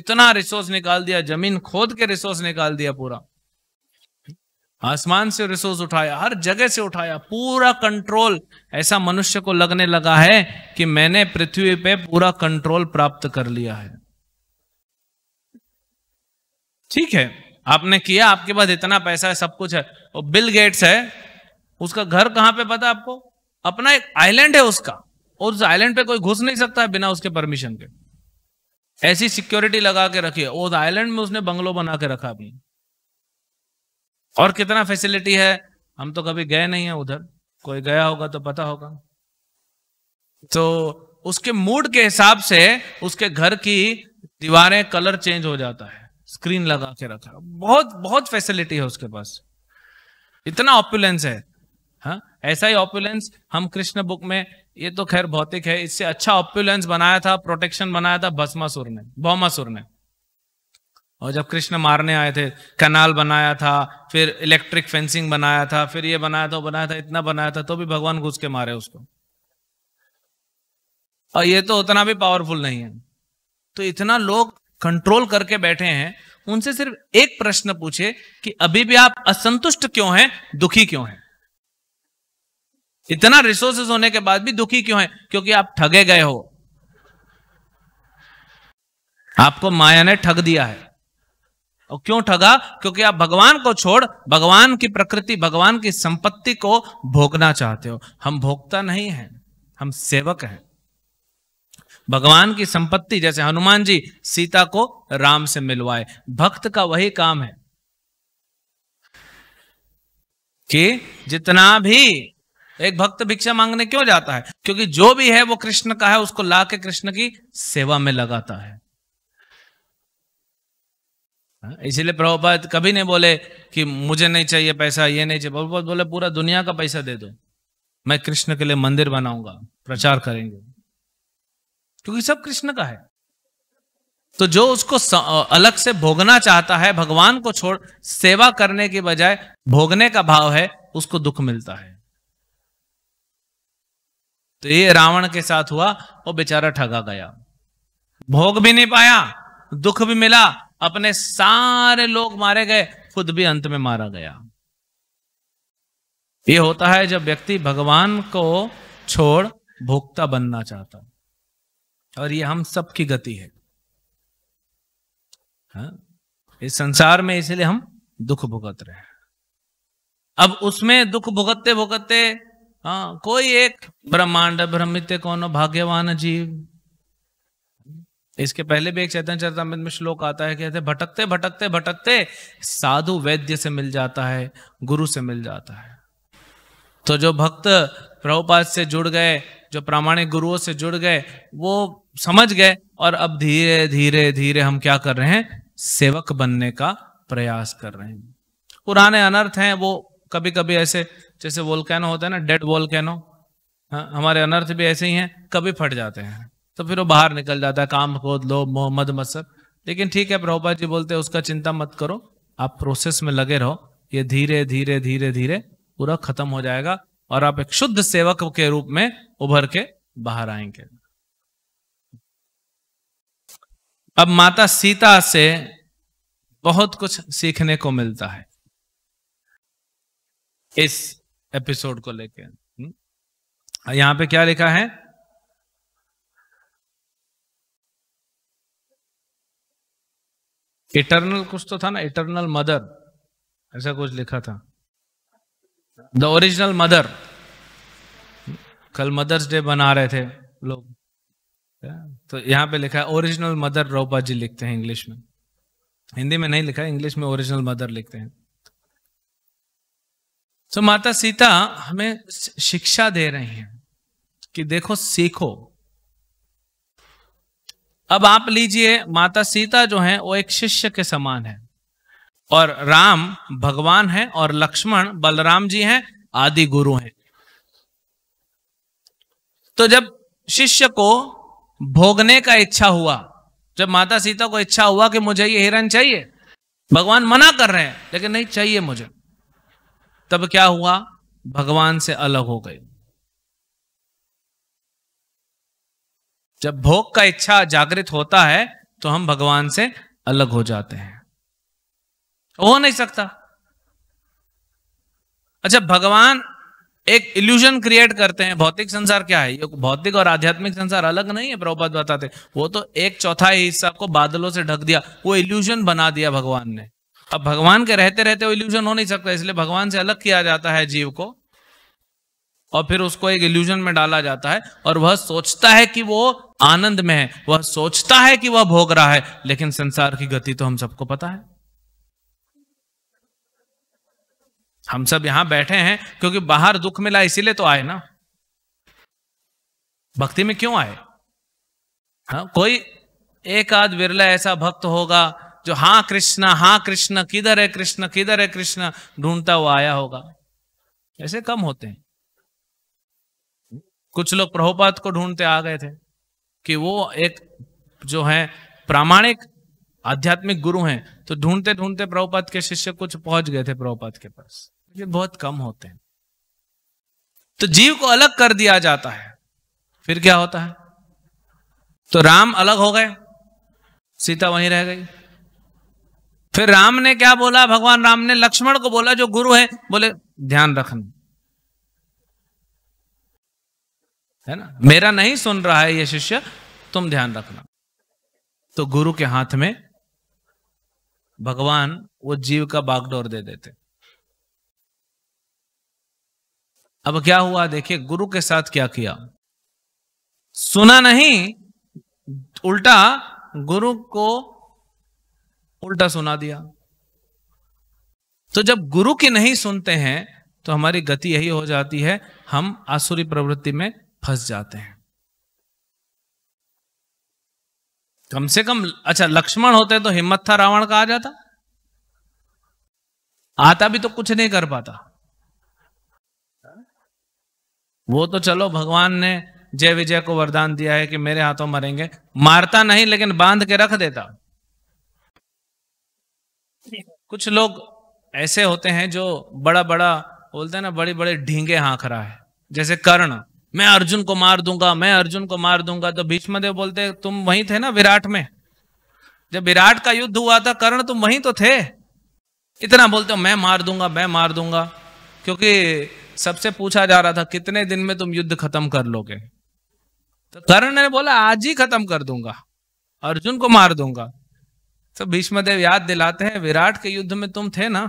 इतना रिसोर्स निकाल दिया जमीन खोद के रिसोर्स निकाल दिया पूरा आसमान से रिसोर्स उठाया हर जगह से उठाया पूरा कंट्रोल ऐसा मनुष्य को लगने लगा है कि मैंने पृथ्वी पे पूरा कंट्रोल प्राप्त कर लिया है ठीक है आपने किया आपके पास इतना पैसा है सब कुछ है और बिल गेट्स है उसका घर कहां पे पता आपको अपना एक आइलैंड है उसका और उस आइलैंड पे कोई घुस नहीं सकता है बिना उसके परमिशन के ऐसी सिक्योरिटी लगा के रखी है उस आइलैंड में उसने बंगलो बना के रखा अपनी और कितना फैसिलिटी है हम तो कभी गए नहीं है उधर कोई गया होगा तो पता होगा तो उसके मूड के हिसाब से उसके घर की दीवारें कलर चेंज हो जाता है स्क्रीन लगा के रखा बहुत बहुत फैसिलिटी है उसके पास इतना ऑपुलेंस है हाँ ऐसा ही ऑपुलेंस हम कृष्ण बुक में ये तो खैर भौतिक है इससे अच्छा ऑपुलेंस बनाया था प्रोटेक्शन बनाया था भस्मासुर ने भौमासुर ने और जब कृष्ण मारने आए थे कनाल बनाया था फिर इलेक्ट्रिक फेंसिंग बनाया था फिर ये बनाया था बनाया था इतना बनाया था तो भी भगवान घुस के मारे उसको और ये तो उतना भी पावरफुल नहीं है तो इतना लोग कंट्रोल करके बैठे हैं उनसे सिर्फ एक प्रश्न पूछे कि अभी भी आप असंतुष्ट क्यों हैं दुखी क्यों हैं इतना रिसोर्सेस होने के बाद भी दुखी क्यों हैं क्योंकि आप ठगे गए हो आपको माया ने ठग दिया है और क्यों ठगा क्योंकि आप भगवान को छोड़ भगवान की प्रकृति भगवान की संपत्ति को भोगना चाहते हो हम भोगता नहीं है हम सेवक हैं भगवान की संपत्ति जैसे हनुमान जी सीता को राम से मिलवाए भक्त का वही काम है कि जितना भी एक भक्त भिक्षा मांगने क्यों जाता है क्योंकि जो भी है वो कृष्ण का है उसको ला के कृष्ण की सेवा में लगाता है हाँ, इसीलिए प्रभुपाद कभी नहीं बोले कि मुझे नहीं चाहिए पैसा ये नहीं चाहिए प्रभुपाद बोले पूरा दुनिया का पैसा दे दो मैं कृष्ण के लिए मंदिर बनाऊंगा प्रचार करेंगे क्योंकि सब कृष्ण का है तो जो उसको अलग से भोगना चाहता है भगवान को छोड़ सेवा करने के बजाय भोगने का भाव है उसको दुख मिलता है तो ये रावण के साथ हुआ और बेचारा ठगा गया भोग भी नहीं पाया दुख भी मिला अपने सारे लोग मारे गए खुद भी अंत में मारा गया ये होता है जब व्यक्ति भगवान को छोड़ भोक्ता बनना चाहता और ये हम सब की गति है हा? इस संसार में इसलिए हम दुख भुगत रहे हैं अब उसमें दुख भुगतते भुगतते हाँ कोई एक ब्रह्मांड ब्रह्मित्य कौन भाग्यवान जीव इसके पहले भी एक चैतन्य चरतामृत में श्लोक आता है कहते भटकते भटकते भटकते साधु वैद्य से मिल जाता है गुरु से मिल जाता है तो जो भक्त प्रभुपाद से जुड़ गए जो प्रामाणिक गुरुओं से जुड़ गए वो समझ गए और अब धीरे धीरे धीरे हम क्या कर रहे हैं सेवक बनने का प्रयास कर रहे हैं पुराने अनर्थ हैं वो कभी कभी ऐसे जैसे वोल्केनो होते हैं ना डेड वोल्केनो हाँ, हमारे अनर्थ भी ऐसे ही हैं कभी फट जाते हैं तो फिर वो बाहर निकल जाता है काम खोद लो मोहम्मद मसर लेकिन ठीक है प्रभुपा जी बोलते हैं उसका चिंता मत करो आप प्रोसेस में लगे रहो ये धीरे धीरे धीरे धीरे पूरा खत्म हो जाएगा और आप एक शुद्ध सेवक के रूप में उभर के बाहर आएंगे अब माता सीता से बहुत कुछ सीखने को मिलता है इस एपिसोड को लेकर हम्म, यहां पे क्या लिखा है इटरनल कुछ तो था ना इटरनल मदर ऐसा कुछ लिखा था द ओरिजिनल मदर कल मदर्स डे बना रहे थे लोग तो यहाँ पे लिखा है ओरिजिनल मदर रोबा जी लिखते हैं इंग्लिश में हिंदी में नहीं लिखा इंग्लिश में ओरिजिनल मदर लिखते हैं तो माता सीता हमें शिक्षा दे रही हैं कि देखो सीखो अब आप लीजिए माता सीता जो है वो एक शिष्य के समान है और राम भगवान है और लक्ष्मण बलराम जी हैं आदि गुरु हैं तो जब शिष्य को भोगने का इच्छा हुआ जब माता सीता को इच्छा हुआ कि मुझे ये हिरण चाहिए भगवान मना कर रहे हैं लेकिन नहीं चाहिए मुझे तब क्या हुआ भगवान से अलग हो गई जब भोग का इच्छा जागृत होता है तो हम भगवान से अलग हो जाते हैं हो नहीं सकता अच्छा भगवान एक इल्यूजन क्रिएट करते हैं भौतिक संसार क्या है ये भौतिक और आध्यात्मिक संसार अलग नहीं है प्रभुपद बताते वो तो एक चौथाई हिस्सा को बादलों से ढक दिया वो इल्यूजन बना दिया भगवान ने अब भगवान के रहते रहते वो इल्यूजन हो नहीं सकता इसलिए भगवान से अलग किया जाता है जीव को और फिर उसको एक इल्यूजन में डाला जाता है और वह सोचता है कि वो आनंद में है वह सोचता है कि वह भोग रहा है लेकिन संसार की गति तो हम सबको पता है हम सब यहां बैठे हैं क्योंकि बाहर दुख मिला इसीलिए तो आए ना भक्ति में क्यों आए हा? कोई एक आध विरला ऐसा भक्त होगा जो हां कृष्ण हां कृष्ण किधर है कृष्ण किधर है कृष्ण ढूंढता हुआ आया होगा ऐसे कम होते हैं कुछ लोग प्रभुपात को ढूंढते आ गए थे कि वो एक जो है प्रामाणिक आध्यात्मिक गुरु हैं तो ढूंढते ढूंढते प्रभुपाद के शिष्य कुछ पहुंच गए थे प्रभुपाद के पास ये बहुत कम होते हैं तो जीव को अलग कर दिया जाता है फिर क्या होता है तो राम अलग हो गए सीता वहीं रह गई फिर राम ने क्या बोला भगवान राम ने लक्ष्मण को बोला जो गुरु है बोले ध्यान रखना है ना मेरा नहीं सुन रहा है ये शिष्य तुम ध्यान रखना तो गुरु के हाथ में भगवान वो जीव का बागडोर दे देते अब क्या हुआ देखिए गुरु के साथ क्या किया सुना नहीं उल्टा गुरु को उल्टा सुना दिया तो जब गुरु की नहीं सुनते हैं तो हमारी गति यही हो जाती है हम आसुरी प्रवृत्ति में फंस जाते हैं कम से कम अच्छा लक्ष्मण होते तो हिम्मत था रावण का आ जाता आता भी तो कुछ नहीं कर पाता वो तो चलो भगवान ने जय विजय को वरदान दिया है कि मेरे हाथों मरेंगे मारता नहीं लेकिन बांध के रख देता कुछ लोग ऐसे होते हैं जो बड़ा बड़ा बोलते हैं ना बड़ी बड़े ढींगे हाँक रहा है जैसे कर्ण मैं अर्जुन को मार दूंगा मैं अर्जुन को मार दूंगा तो भीष्मदेव बोलते तुम वहीं थे ना विराट में जब विराट का युद्ध हुआ था कर्ण तुम वहीं तो थे इतना बोलते हो मैं मार दूंगा मैं मार दूंगा क्योंकि सबसे पूछा जा रहा था कितने दिन में तुम युद्ध खत्म कर लोगे तो कर्ण ने बोला आज ही खत्म कर दूंगा अर्जुन को मार दूंगा तो भीष्मदेव याद दिलाते हैं विराट के युद्ध में तुम थे ना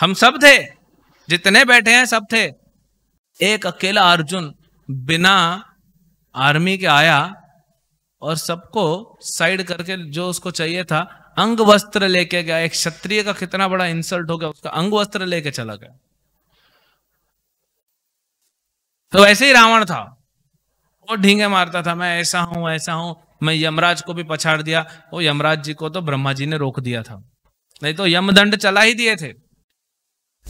हम सब थे जितने बैठे हैं सब थे एक अकेला अर्जुन बिना आर्मी के आया और सबको साइड करके जो उसको चाहिए था अंग वस्त्र लेके गया एक क्षत्रिय का कितना बड़ा इंसल्ट हो गया उसका अंग वस्त्र लेके चला गया तो वैसे ही रावण था वो ढींगे मारता था मैं ऐसा हूं ऐसा हूं मैं यमराज को भी पछाड़ दिया वो यमराज जी को तो ब्रह्मा जी ने रोक दिया था नहीं तो यमदंड चला ही दिए थे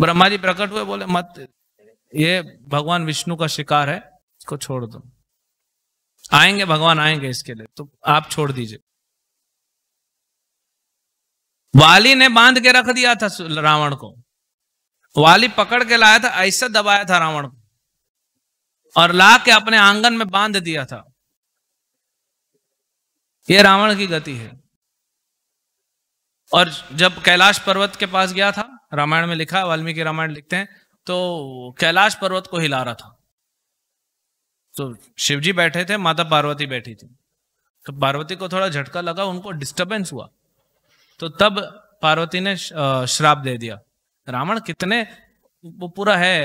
ब्रह्मा जी प्रकट हुए बोले मत ये भगवान विष्णु का शिकार है इसको छोड़ दो आएंगे भगवान आएंगे इसके लिए तो आप छोड़ दीजिए वाली ने बांध के रख दिया था रावण को वाली पकड़ के लाया था ऐसे दबाया था रावण को और ला के अपने आंगन में बांध दिया था ये रावण की गति है और जब कैलाश पर्वत के पास गया था रामायण में लिखा वाल्मीकि रामायण लिखते हैं तो कैलाश पर्वत को हिला रहा था तो शिव जी बैठे थे माता पार्वती बैठी थी तो पार्वती को थोड़ा झटका लगा उनको डिस्टरबेंस हुआ तो तब पार्वती ने श्राप दे दिया रावण कितने वो पूरा है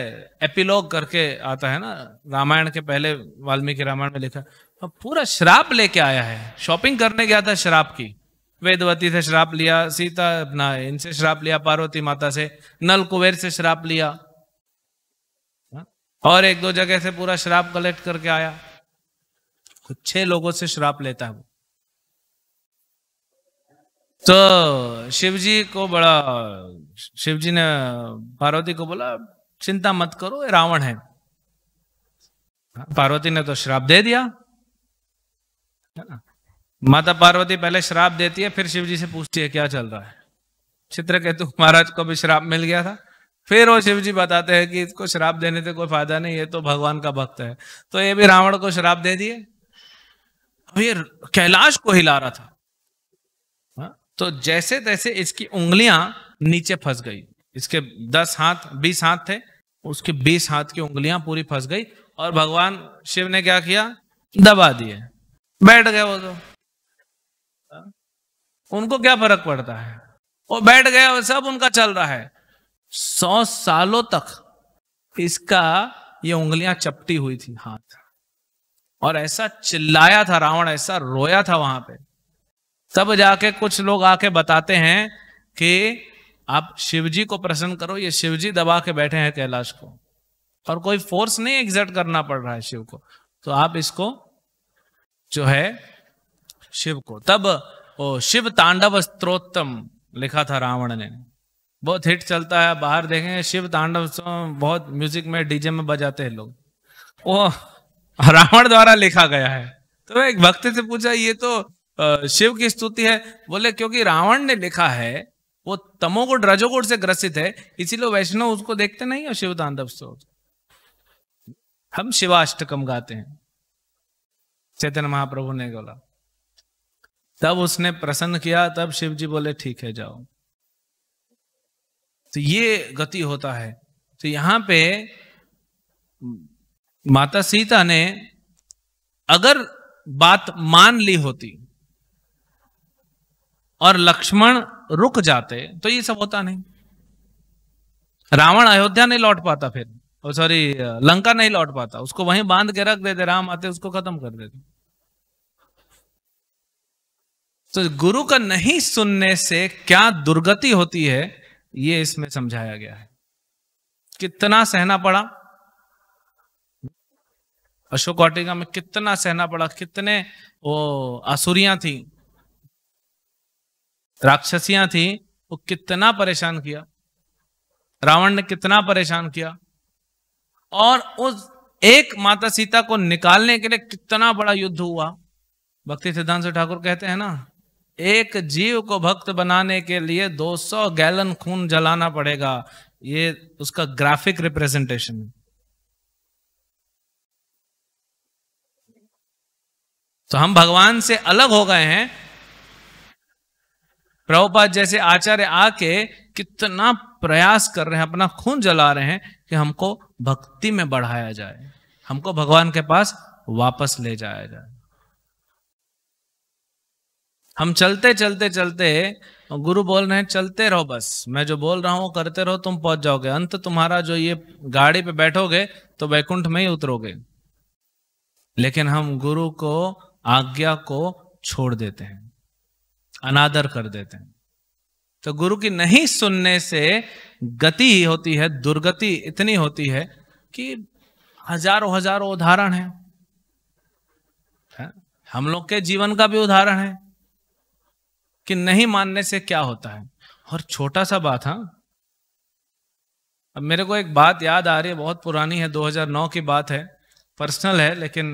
एपिलॉग करके आता है ना रामायण के पहले वाल्मीकि रामायण में लिखा अब पूरा श्राप लेके आया है शॉपिंग करने गया था श्राप की वेदवती से श्राप लिया सीता अपना इनसे श्राप लिया पार्वती माता से नल कुबेर से श्राप लिया और एक दो जगह से पूरा शराब कलेक्ट करके आया छह लोगों से शराब लेता है वो तो शिवजी को बड़ा शिवजी ने पार्वती को बोला चिंता मत करो ये रावण है पार्वती ने तो श्राप दे दिया माता पार्वती पहले श्राप देती है फिर शिवजी से पूछती है क्या चल रहा है चित्रकेतु महाराज को भी श्राप मिल गया था फिर वो शिव जी बताते हैं कि इसको श्राप देने से कोई फायदा नहीं है तो भगवान का भक्त है तो ये भी रावण को श्राप दे दिए ये कैलाश को हिला रहा था हा? तो जैसे तैसे इसकी उंगलियां नीचे फंस गई इसके दस हाथ बीस हाथ थे उसके बीस हाथ की उंगलियां पूरी फंस गई और भगवान शिव ने क्या किया दबा दिए बैठ गए वो तो उनको क्या फर्क पड़ता है वो बैठ गए और सब उनका चल रहा है सौ सालों तक इसका ये उंगलियां चपटी हुई थी हाथ और ऐसा चिल्लाया था रावण ऐसा रोया था वहां पे तब जाके कुछ लोग आके बताते हैं कि आप शिवजी को प्रसन्न करो ये शिवजी दबा के बैठे हैं कैलाश को और कोई फोर्स नहीं एग्जर्ट करना पड़ रहा है शिव को तो आप इसको जो है शिव को तब ओ शिव तांडव स्त्रोत्तम लिखा था रावण ने बहुत हिट चलता है बाहर देखेंगे शिव तांडव बहुत म्यूजिक में डीजे में बजाते हैं लोग वो रावण द्वारा लिखा गया है तो एक भक्त से पूछा ये तो शिव की स्तुति है बोले क्योंकि रावण ने लिखा है वो तमोगुण रजोगुण से ग्रसित है इसीलिए वैष्णव उसको देखते नहीं है शिव तांडव स्तोत्र हम शिवाष्टकम गाते हैं चैतन्य महाप्रभु ने बोला तब उसने प्रसन्न किया तब शिव जी बोले ठीक है जाओ तो ये गति होता है तो यहां पे माता सीता ने अगर बात मान ली होती और लक्ष्मण रुक जाते तो ये सब होता नहीं रावण अयोध्या नहीं लौट पाता फिर और सॉरी लंका नहीं लौट पाता उसको वहीं बांध के रख देते राम आते उसको खत्म कर देते तो गुरु का नहीं सुनने से क्या दुर्गति होती है ये इसमें समझाया गया है कितना सहना पड़ा अशोक वाटिका में कितना सहना पड़ा कितने वो आसुरियां थी राक्षसियां थी वो कितना परेशान किया रावण ने कितना परेशान किया और उस एक माता सीता को निकालने के लिए कितना बड़ा युद्ध हुआ भक्ति सिद्धांत ठाकुर कहते हैं ना एक जीव को भक्त बनाने के लिए 200 गैलन खून जलाना पड़ेगा ये उसका ग्राफिक रिप्रेजेंटेशन है तो हम भगवान से अलग हो गए हैं प्रभुपाद जैसे आचार्य आके कितना प्रयास कर रहे हैं अपना खून जला रहे हैं कि हमको भक्ति में बढ़ाया जाए हमको भगवान के पास वापस ले जाया जाए हम चलते चलते चलते गुरु बोल रहे हैं चलते रहो बस मैं जो बोल रहा हूँ करते रहो तुम पहुंच जाओगे अंत तुम्हारा जो ये गाड़ी पे बैठोगे तो वैकुंठ में ही उतरोगे लेकिन हम गुरु को आज्ञा को छोड़ देते हैं अनादर कर देते हैं तो गुरु की नहीं सुनने से गति ही होती है दुर्गति इतनी होती है कि हजारों हजारों उदाहरण है हम लोग के जीवन का भी उदाहरण है कि नहीं मानने से क्या होता है और छोटा सा बात हाँ अब मेरे को एक बात याद आ रही है बहुत पुरानी है 2009 की बात है पर्सनल है लेकिन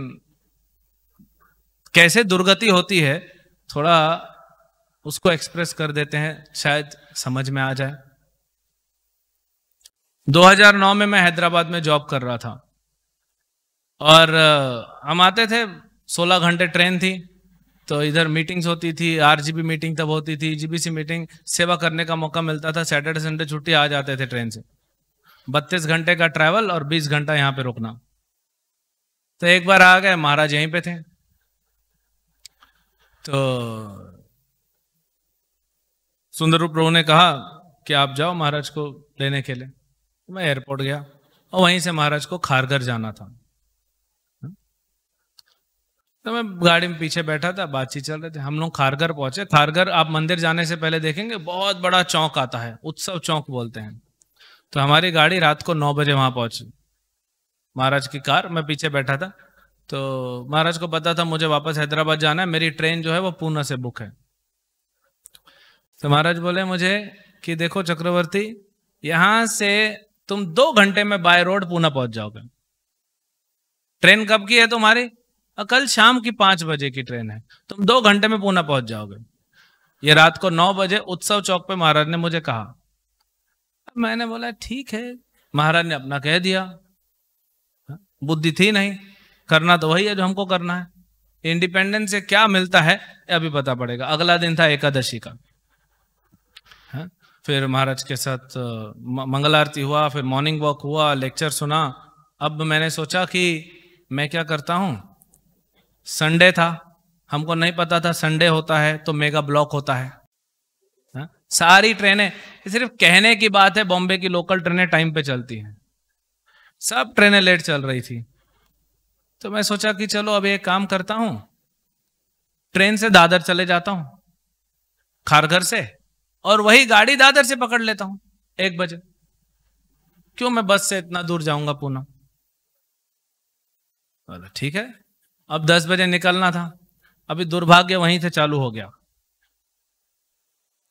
कैसे दुर्गति होती है थोड़ा उसको एक्सप्रेस कर देते हैं शायद समझ में आ जाए 2009 में मैं हैदराबाद में जॉब कर रहा था और हम आते थे 16 घंटे ट्रेन थी तो इधर मीटिंग्स होती थी आरजीबी मीटिंग तब होती थी जीबीसी मीटिंग सेवा करने का मौका मिलता था सैटरडे संडे छुट्टी आ जाते थे ट्रेन से बत्तीस घंटे का ट्रैवल और बीस घंटा यहाँ पे रुकना तो एक बार आ गए महाराज यहीं पे थे तो सुंदर रूप प्रभु ने कहा कि आप जाओ महाराज को लेने के लिए मैं एयरपोर्ट गया और वहीं से महाराज को खारघर जाना था तो मैं गाड़ी में पीछे बैठा था बातचीत चल रही थी हम लोग खारगर पहुंचे खारगर आप मंदिर जाने से पहले देखेंगे बहुत बड़ा चौक आता है उत्सव चौक बोलते हैं तो हमारी गाड़ी रात को नौ बजे वहां पहुंची महाराज की कार मैं पीछे बैठा था तो महाराज को पता था मुझे वापस हैदराबाद जाना है मेरी ट्रेन जो है वो पूना से बुक है तो महाराज बोले मुझे कि देखो चक्रवर्ती यहां से तुम दो घंटे में बाय रोड पूना पहुंच जाओगे ट्रेन कब की है तुम्हारी और कल शाम की पांच बजे की ट्रेन है तुम दो घंटे में पूना पहुंच जाओगे ये रात को नौ बजे उत्सव चौक पे महाराज ने मुझे कहा मैंने बोला ठीक है महाराज ने अपना कह दिया हाँ, बुद्धि थी नहीं करना तो वही है जो हमको करना है इंडिपेंडेंस से क्या मिलता है अभी पता पड़ेगा अगला दिन था एकादशी का हाँ, फिर महाराज के साथ मंगल आरती हुआ फिर मॉर्निंग वॉक हुआ लेक्चर सुना अब मैंने सोचा कि मैं क्या करता हूं संडे था हमको नहीं पता था संडे होता है तो मेगा ब्लॉक होता है हा? सारी ट्रेनें सिर्फ कहने की बात है बॉम्बे की लोकल ट्रेनें टाइम पे चलती हैं सब ट्रेनें लेट चल रही थी तो मैं सोचा कि चलो अब एक काम करता हूं ट्रेन से दादर चले जाता हूं खारघर से और वही गाड़ी दादर से पकड़ लेता हूं एक बजे क्यों मैं बस से इतना दूर जाऊंगा पूना तो ठीक है अब दस बजे निकलना था अभी दुर्भाग्य वहीं से चालू हो गया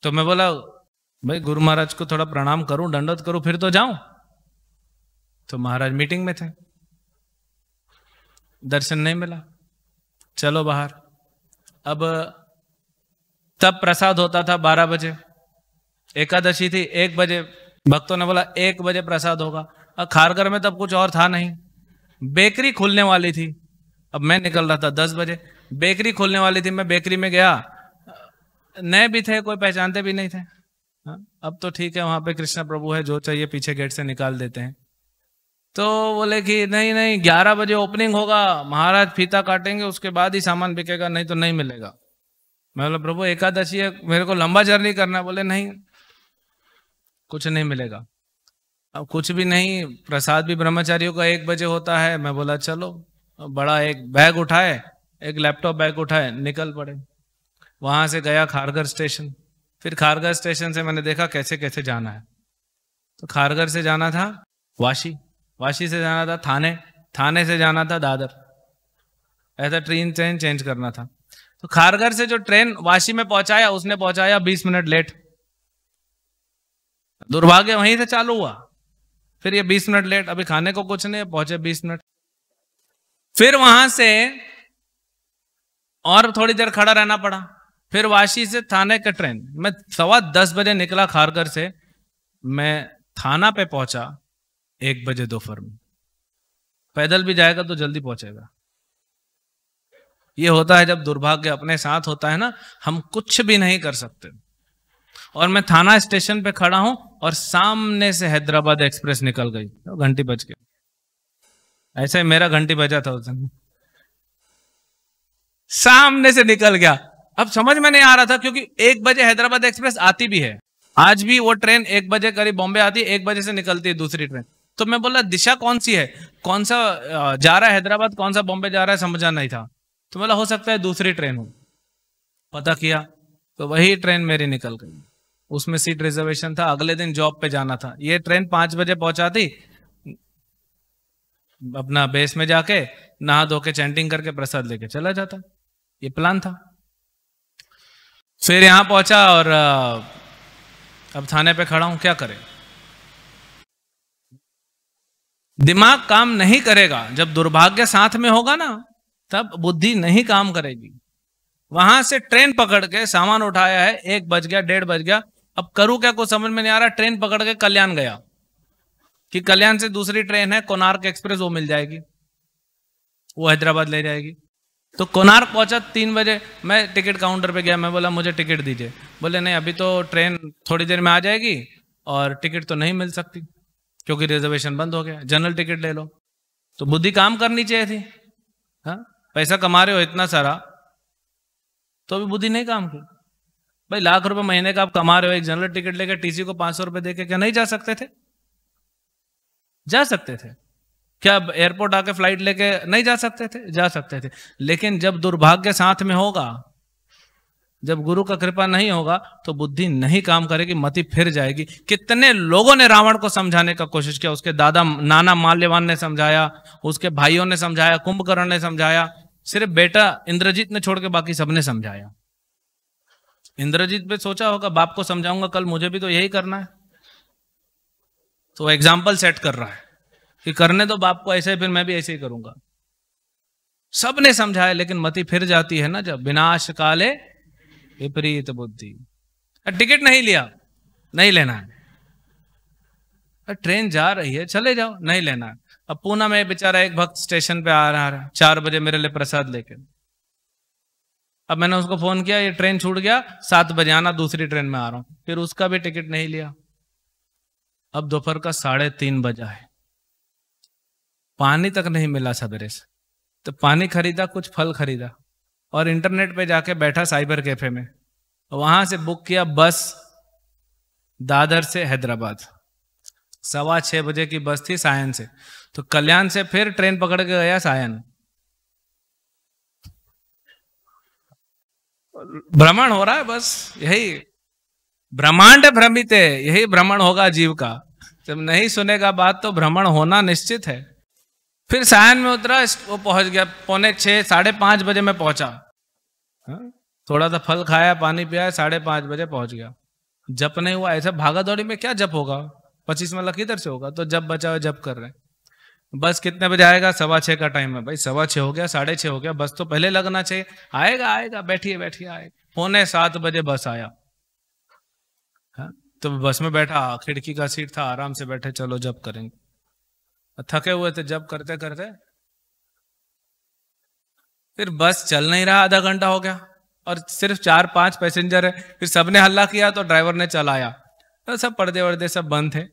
तो मैं बोला भाई गुरु महाराज को थोड़ा प्रणाम करूं दंडत करूं फिर तो जाऊं तो महाराज मीटिंग में थे दर्शन नहीं मिला चलो बाहर अब तब प्रसाद होता था बारह बजे एकादशी थी एक बजे भक्तों ने बोला एक बजे प्रसाद होगा अब खारगर में तब कुछ और था नहीं बेकरी खुलने वाली थी अब मैं निकल रहा था दस बजे बेकरी खोलने वाली थी मैं बेकरी में गया नए भी थे कोई पहचानते भी नहीं थे हाँ, अब तो ठीक है वहां पे कृष्णा प्रभु है जो चाहिए पीछे गेट से निकाल देते हैं तो बोले कि नहीं नहीं ग्यारह बजे ओपनिंग होगा महाराज फीता काटेंगे उसके बाद ही सामान बिकेगा नहीं तो नहीं मिलेगा मैं बोला प्रभु एकादशी है मेरे को लंबा जर्नी करना बोले नहीं कुछ नहीं मिलेगा अब कुछ भी नहीं प्रसाद भी ब्रह्मचारियों का एक बजे होता है मैं बोला चलो बड़ा एक बैग उठाए एक लैपटॉप बैग उठाए निकल पड़े वहां से गया खारगर स्टेशन फिर खारगर स्टेशन से मैंने देखा कैसे कैसे जाना है तो खारगर से जाना था वाशी वाशी से जाना था थाने थाने से जाना था दादर ऐसा ट्रेन चेंज चेंज करना था तो खारगर से जो ट्रेन वाशी में पहुंचाया उसने पहुंचाया बीस मिनट लेट दुर्भाग्य वहीं से चालू हुआ फिर ये बीस मिनट लेट अभी खाने को कुछ नहीं पहुंचे बीस मिनट फिर वहां से और थोड़ी देर खड़ा रहना पड़ा फिर वाशी से थाने का ट्रेन मैं सवा दस बजे निकला खारगर से मैं थाना पे पहुंचा एक बजे दोपहर में पैदल भी जाएगा तो जल्दी पहुंचेगा ये होता है जब दुर्भाग्य अपने साथ होता है ना हम कुछ भी नहीं कर सकते और मैं थाना स्टेशन पे खड़ा हूं और सामने से हैदराबाद एक्सप्रेस निकल गई घंटी बज के ऐसे मेरा घंटी बजा था उस दिन सामने से निकल गया अब समझ में नहीं आ रहा था क्योंकि एक बजे हैदराबाद एक्सप्रेस आती भी है आज भी वो ट्रेन एक बजे करीब बॉम्बे आती है एक बजे से निकलती है दूसरी ट्रेन तो मैं बोला दिशा कौन सी है कौन सा जा रहा है हैदराबाद कौन सा बॉम्बे जा रहा है समझा नहीं था तो बोला हो सकता है दूसरी ट्रेन हो पता किया तो वही ट्रेन मेरी निकल गई उसमें सीट रिजर्वेशन था अगले दिन जॉब पे जाना था ये ट्रेन पांच बजे पहुंचाती अपना बेस में जाके नहा धो के चैंटिंग करके प्रसाद लेके चला जाता ये प्लान था फिर यहां पहुंचा और अब थाने पे खड़ा हूं क्या करे दिमाग काम नहीं करेगा जब दुर्भाग्य साथ में होगा ना तब बुद्धि नहीं काम करेगी वहां से ट्रेन पकड़ के सामान उठाया है एक बज गया डेढ़ बज गया अब करूं क्या कुछ समझ में नहीं आ रहा ट्रेन पकड़ के कल्याण गया कि कल्याण से दूसरी ट्रेन है कोनार्क एक्सप्रेस वो मिल जाएगी वो हैदराबाद ले जाएगी तो कोनार्क पहुंचा तीन बजे मैं टिकट काउंटर पे गया मैं बोला मुझे टिकट दीजिए बोले नहीं अभी तो ट्रेन थोड़ी देर में आ जाएगी और टिकट तो नहीं मिल सकती क्योंकि रिजर्वेशन बंद हो गया जनरल टिकट ले लो तो बुद्धि काम करनी चाहिए थी हा पैसा कमा रहे हो इतना सारा तो अभी बुद्धि नहीं काम की भाई लाख रुपए महीने का आप कमा रहे हो एक जनरल टिकट लेकर टीसी को पांच सौ रुपए दे के क्या नहीं जा सकते थे जा सकते थे क्या एयरपोर्ट आके फ्लाइट लेके नहीं जा सकते थे जा सकते थे लेकिन जब दुर्भाग्य साथ में होगा जब गुरु का कृपा नहीं होगा तो बुद्धि नहीं काम करेगी मति फिर जाएगी कितने लोगों ने रावण को समझाने का कोशिश किया उसके दादा नाना माल्यवान ने समझाया उसके भाइयों ने समझाया कुंभकर्ण ने समझाया सिर्फ बेटा इंद्रजीत ने छोड़ के बाकी सबने समझाया इंद्रजीत पे सोचा होगा बाप को समझाऊंगा कल मुझे भी तो यही करना है तो एग्जाम्पल सेट कर रहा है कि करने तो बाप को ऐसे फिर मैं भी ऐसे ही करूंगा सब ने समझाया लेकिन मति फिर जाती है ना जब विनाश काले विपरीत बुद्धि टिकट नहीं लिया नहीं लेना है ट्रेन जा रही है चले जाओ नहीं लेना है अब पूना में बेचारा एक भक्त स्टेशन पे आ रहा है चार बजे मेरे लिए प्रसाद लेके अब मैंने उसको फोन किया ये ट्रेन छूट गया सात बजे आना दूसरी ट्रेन में आ रहा हूं फिर उसका भी टिकट नहीं लिया अब दोपहर का साढ़े तीन बजा है पानी तक नहीं मिला सवेरे से तो पानी खरीदा कुछ फल खरीदा और इंटरनेट पे जाके बैठा साइबर कैफे में वहां से बुक किया बस दादर से हैदराबाद सवा छः बजे की बस थी सायन से तो कल्याण से फिर ट्रेन पकड़ के गया सायन भ्रमण हो रहा है बस यही ब्रह्मांड भ्रमित है यही भ्रमण होगा जीव का जब नहीं सुनेगा बात तो भ्रमण होना निश्चित है फिर सायन में उतरा वो पहुंच गया पौने छे साढ़े पांच बजे में पहुंचा हाँ, थोड़ा सा फल खाया पानी पिया साढ़े पांच बजे पहुंच गया जप नहीं हुआ ऐसा भागा दौड़ी में क्या जप होगा पच्चीस में किधर से होगा तो जब बचा जब कर रहे हैं बस कितने बजे आएगा सवा छः का टाइम है भाई सवा छः हो गया साढ़े छः हो गया बस तो पहले लगना चाहिए आएगा आएगा बैठिए बैठिए आएगा पौने सात बजे बस आया तो बस में बैठा खिड़की का सीट था आराम से बैठे चलो जब करेंगे थके हुए थे जब करते करते फिर बस चल नहीं रहा आधा घंटा हो गया और सिर्फ चार पांच पैसेंजर है फिर सबने हल्ला किया तो ड्राइवर ने चलाया तो सब पर्दे वर्दे सब बंद थे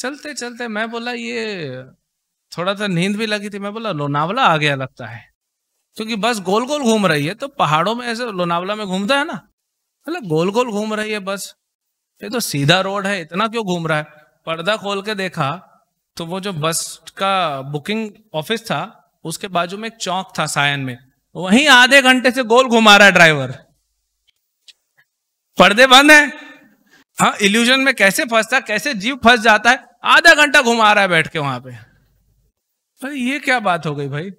चलते चलते मैं बोला ये थोड़ा सा नींद भी लगी थी मैं बोला लोनावला आ गया लगता है क्योंकि बस गोल गोल घूम रही है तो पहाड़ों में ऐसे लोनावला में घूमता है ना मतलब गोल गोल घूम रही है बस ये तो सीधा रोड है इतना क्यों घूम रहा है पर्दा खोल के देखा तो वो जो बस का बुकिंग ऑफिस था उसके बाजू में एक चौक था सायन में वहीं आधे घंटे से गोल घुमा रहा है ड्राइवर पर्दे बंद है हाँ इल्यूजन में कैसे फंसता कैसे जीव फंस जाता है आधा घंटा घुमा रहा है बैठ के वहां पे भाई ये क्या बात हो गई भाई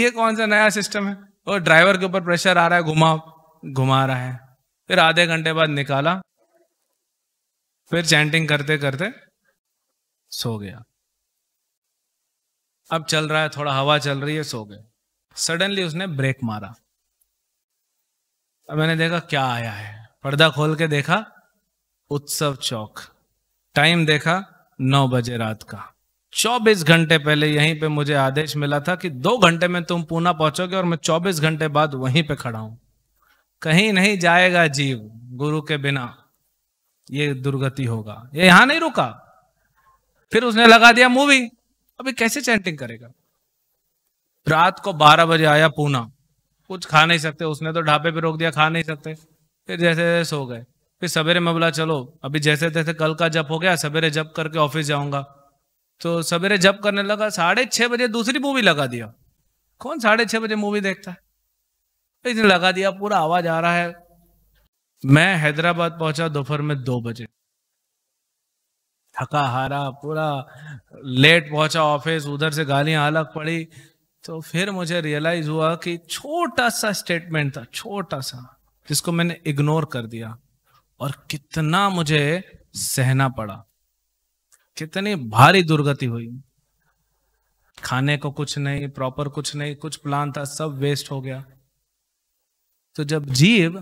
ये कौन सा नया सिस्टम है और ड्राइवर के ऊपर प्रेशर आ रहा है घुमा घुमा रहा है फिर आधे घंटे बाद निकाला फिर चैंटिंग करते करते सो गया अब चल रहा है थोड़ा हवा चल रही है सो गए सडनली उसने ब्रेक मारा अब मैंने देखा क्या आया है पर्दा खोल के देखा उत्सव चौक टाइम देखा नौ बजे रात का चौबीस घंटे पहले यहीं पे मुझे आदेश मिला था कि दो घंटे में तुम पूना पहुंचोगे और मैं चौबीस घंटे बाद वहीं पे खड़ा हूं कहीं नहीं जाएगा जीव गुरु के बिना ये दुर्गति होगा ये यहां नहीं रुका फिर उसने लगा दिया मूवी अभी कैसे चैंटिंग करेगा रात को बारह बजे आया पूना कुछ खा नहीं सकते उसने तो ढाबे पे रोक दिया खा नहीं सकते फिर जैसे जैसे सो गए फिर सवेरे मैं बोला चलो अभी जैसे तैसे कल का जप हो गया सवेरे जप करके ऑफिस जाऊंगा तो सवेरे जप करने लगा साढ़े छह बजे दूसरी मूवी लगा दिया कौन साढ़े छह बजे मूवी देखता है इसने लगा दिया पूरा आवाज आ रहा है मैं हैदराबाद पहुंचा दोपहर में दो बजे थका हारा पूरा लेट पहुंचा ऑफिस उधर से गालियां अलग पड़ी तो फिर मुझे रियलाइज हुआ कि छोटा सा स्टेटमेंट था छोटा सा जिसको मैंने इग्नोर कर दिया और कितना मुझे सहना पड़ा कितनी भारी दुर्गति हुई खाने को कुछ नहीं प्रॉपर कुछ नहीं कुछ प्लान था सब वेस्ट हो गया तो जब जीव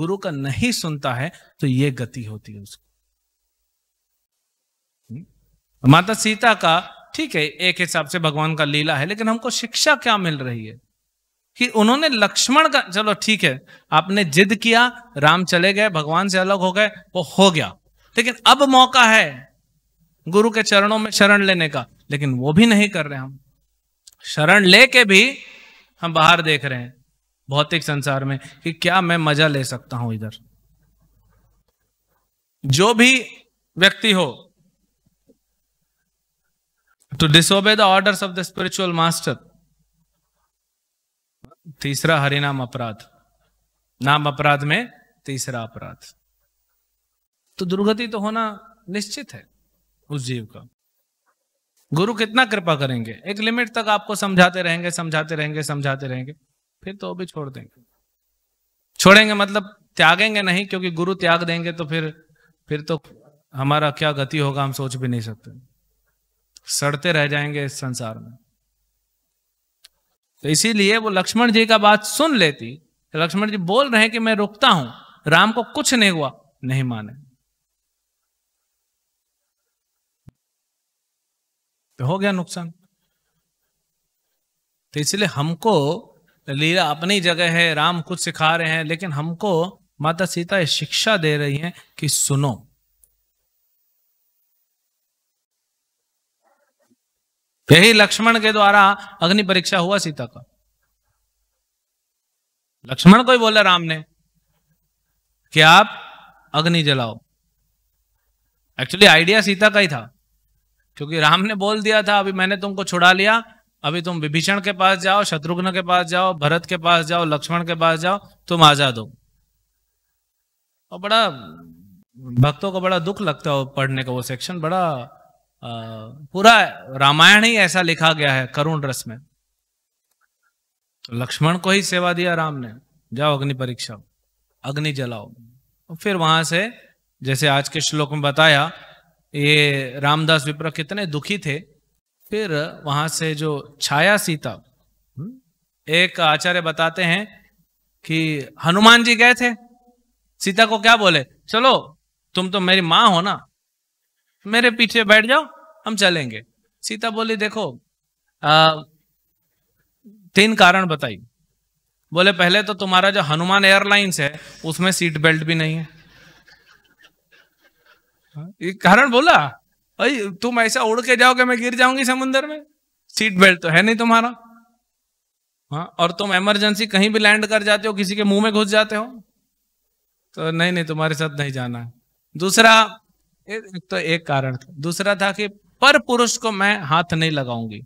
गुरु का नहीं सुनता है तो ये गति होती है उसको हम्म। माता सीता का ठीक है एक हिसाब से भगवान का लीला है लेकिन हमको शिक्षा क्या मिल रही है कि उन्होंने लक्ष्मण का चलो ठीक है आपने जिद किया राम चले गए भगवान से अलग हो गए वो हो गया लेकिन अब मौका है गुरु के चरणों में शरण लेने का लेकिन वो भी नहीं कर रहे हम शरण लेके भी हम बाहर देख रहे हैं भौतिक संसार में कि क्या मैं मजा ले सकता हूं इधर जो भी व्यक्ति हो to disobey the order of the spiritual master तीसरा हरिनाम अपराध नाम अपराध में तीसरा अपराध तो दुर्गति तो होना निश्चित है उस जीव का गुरु कितना कृपा करेंगे एक लिमिट तक आपको समझाते रहेंगे समझाते रहेंगे समझाते रहेंगे फिर तो भी छोड़ देंगे छोड़ेंगे मतलब त्यागेंगे नहीं क्योंकि गुरु त्याग देंगे तो फिर फिर तो हमारा क्या गति होगा हम सोच भी नहीं सकते सड़ते रह जाएंगे इस संसार में तो इसीलिए वो लक्ष्मण जी का बात सुन लेती लक्ष्मण जी बोल रहे हैं कि मैं रुकता हूं राम को कुछ नहीं हुआ नहीं माने तो हो गया नुकसान तो इसलिए हमको लीला अपनी जगह है राम खुद सिखा रहे हैं लेकिन हमको माता सीता शिक्षा दे रही हैं कि सुनो यही लक्ष्मण के द्वारा अग्नि परीक्षा हुआ सीता का लक्ष्मण को ही बोला राम ने कि आप अग्नि जलाओ एक्चुअली आइडिया सीता का ही था क्योंकि राम ने बोल दिया था अभी मैंने तुमको छुड़ा लिया अभी तुम विभीषण के पास जाओ शत्रुघ्न के पास जाओ भरत के पास जाओ लक्ष्मण के पास जाओ तुम आजाद हो और बड़ा भक्तों को बड़ा दुख लगता है पढ़ने का वो सेक्शन बड़ा पूरा रामायण ही ऐसा लिखा गया है करुण रस में तो लक्ष्मण को ही सेवा दिया राम ने जाओ अग्नि परीक्षा अग्नि जलाओ और फिर वहां से जैसे आज के श्लोक में बताया ये रामदास विप्र कितने दुखी थे फिर वहां से जो छाया सीता हम्म, एक आचार्य बताते हैं कि हनुमान जी गए थे सीता को क्या बोले चलो तुम तो मेरी माँ हो ना मेरे पीछे बैठ जाओ हम चलेंगे सीता बोली देखो आ, तीन कारण बताई बोले पहले तो तुम्हारा जो हनुमान एयरलाइंस है उसमें सीट बेल्ट भी नहीं है हाँ, कारण बोला भाई तुम ऐसा उड़ के जाओगे मैं गिर जाऊंगी समुद्र में सीट बेल्ट तो है नहीं तुम्हारा हाँ और तुम इमरजेंसी कहीं भी लैंड कर जाते हो किसी के मुंह में घुस जाते हो तो नहीं नहीं तुम्हारे साथ नहीं जाना है दूसरा एक तो एक कारण था दूसरा था कि पर पुरुष को मैं हाथ नहीं लगाऊंगी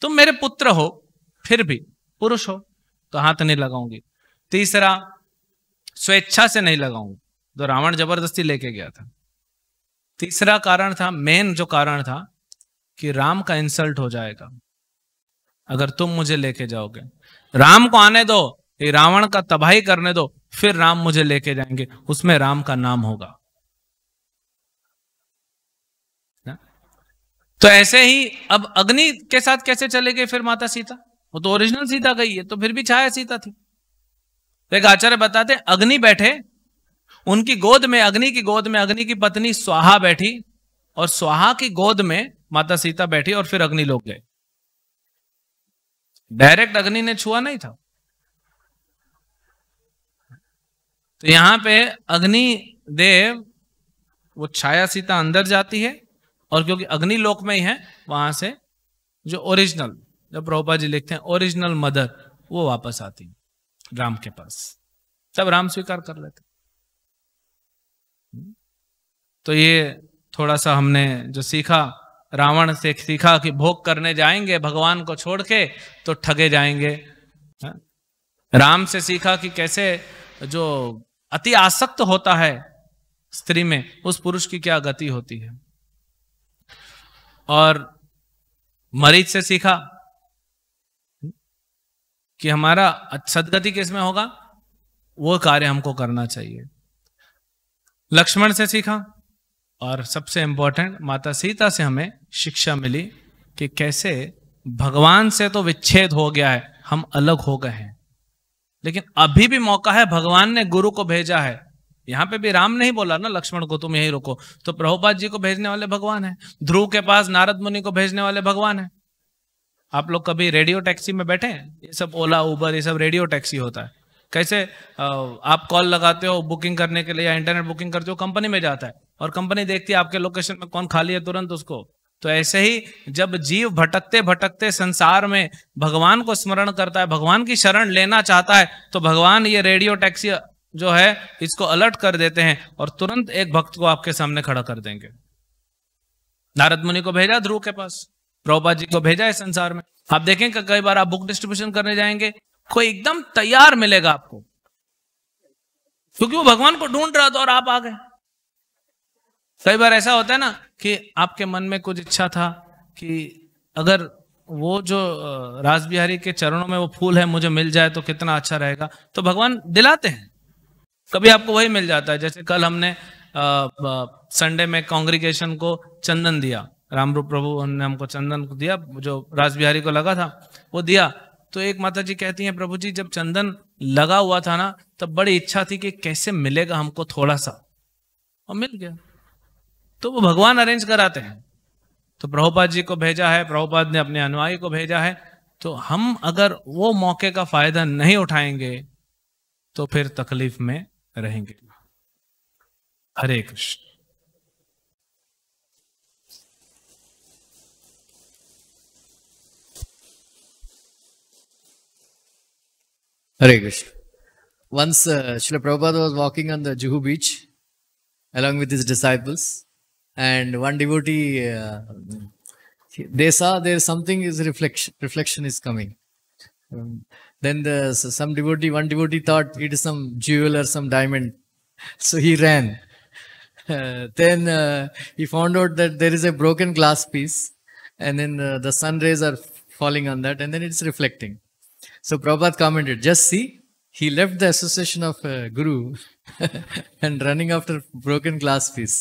तुम मेरे पुत्र हो फिर भी पुरुष हो तो हाथ नहीं लगाऊंगी तीसरा स्वेच्छा से नहीं लगाऊंगी तो रावण जबरदस्ती लेके गया था तीसरा कारण था मेन जो कारण था कि राम का इंसल्ट हो जाएगा अगर तुम मुझे लेके जाओगे राम को आने दो ये रावण का तबाही करने दो फिर राम मुझे लेके जाएंगे उसमें राम का नाम होगा ना? तो ऐसे ही अब अग्नि के साथ कैसे चले गए फिर माता सीता वो तो ओरिजिनल सीता गई है तो फिर भी छाया सीता थी एक आचार्य बताते अग्नि बैठे उनकी गोद में अग्नि की गोद में अग्नि की पत्नी स्वाहा बैठी और स्वाहा की गोद में माता सीता बैठी और फिर अग्नि लोग गए डायरेक्ट अग्नि ने छुआ नहीं था तो यहां पे अग्नि देव वो छाया सीता अंदर जाती है और क्योंकि अग्नि लोक में ही है वहां से जो ओरिजिनल जब प्रभुपा जी लिखते हैं ओरिजिनल मदर वो वापस आती है राम के पास तब राम स्वीकार कर लेते तो ये थोड़ा सा हमने जो सीखा रावण से सीखा कि भोग करने जाएंगे भगवान को छोड़ के तो ठगे जाएंगे हाँ। राम से सीखा कि कैसे जो अति आसक्त होता है स्त्री में उस पुरुष की क्या गति होती है और मरीज से सीखा कि हमारा सदगति किस में होगा वो कार्य हमको करना चाहिए लक्ष्मण से सीखा और सबसे इम्पोर्टेंट माता सीता से हमें शिक्षा मिली कि कैसे भगवान से तो विच्छेद हो गया है हम अलग हो गए हैं लेकिन अभी भी मौका है भगवान ने गुरु को भेजा है यहां पे भी राम नहीं बोला ना लक्ष्मण को तुम यही रोको तो प्रभुपाद जी को भेजने वाले भगवान है ध्रुव के पास नारद मुनि को भेजने वाले भगवान है आप लोग कभी रेडियो टैक्सी में बैठे ये सब ओला उबर ये सब रेडियो टैक्सी होता है कैसे आप कॉल लगाते हो बुकिंग करने के लिए या इंटरनेट बुकिंग करते हो कंपनी में जाता है और कंपनी देखती है आपके लोकेशन में कौन खाली है तुरंत उसको तो ऐसे ही जब जीव भटकते भटकते संसार में भगवान को स्मरण करता है भगवान की शरण लेना चाहता है तो भगवान ये रेडियो टैक्सी जो है इसको अलर्ट कर देते हैं और तुरंत एक भक्त को आपके सामने खड़ा कर देंगे नारद मुनि को भेजा ध्रुव के पास प्रभुपा जी को भेजा है संसार में आप देखें कई बार आप बुक डिस्ट्रीब्यूशन करने जाएंगे कोई एकदम तैयार मिलेगा आपको क्योंकि वो भगवान को ढूंढ रहा था और आप आ गए कई बार ऐसा होता है ना कि आपके मन में कुछ इच्छा था कि अगर वो जो राज बिहारी के चरणों में वो फूल है मुझे मिल जाए तो कितना अच्छा रहेगा तो भगवान दिलाते हैं कभी आपको वही मिल जाता है जैसे कल हमने संडे में कांग्रीगेशन को चंदन दिया रामरूप प्रभु ने हमको चंदन दिया जो राज बिहारी को लगा था वो दिया तो एक माता जी कहती हैं प्रभु जी जब चंदन लगा हुआ था ना तब बड़ी इच्छा थी कि कैसे मिलेगा हमको थोड़ा सा और मिल गया तो वो भगवान अरेंज कराते हैं तो प्रभुपाद जी को भेजा है प्रभुपाद ने अपने अनुयायी को भेजा है तो हम अगर वो मौके का फायदा नहीं उठाएंगे तो फिर तकलीफ में रहेंगे Hare Krishna Hare Krishna once Shri Prabhupada was walking on the Juhu beach along with his disciples and one devotee uh, they saw there something is reflection reflection is coming um, then the so some devotee one devotee thought it is some jewel or some diamond so he ran uh, then uh, he found out that there is a broken glass piece and then uh, the sun rays are falling on that and then it's reflecting so Prabhupada commented just see he left the association of uh, guru and running after broken glass piece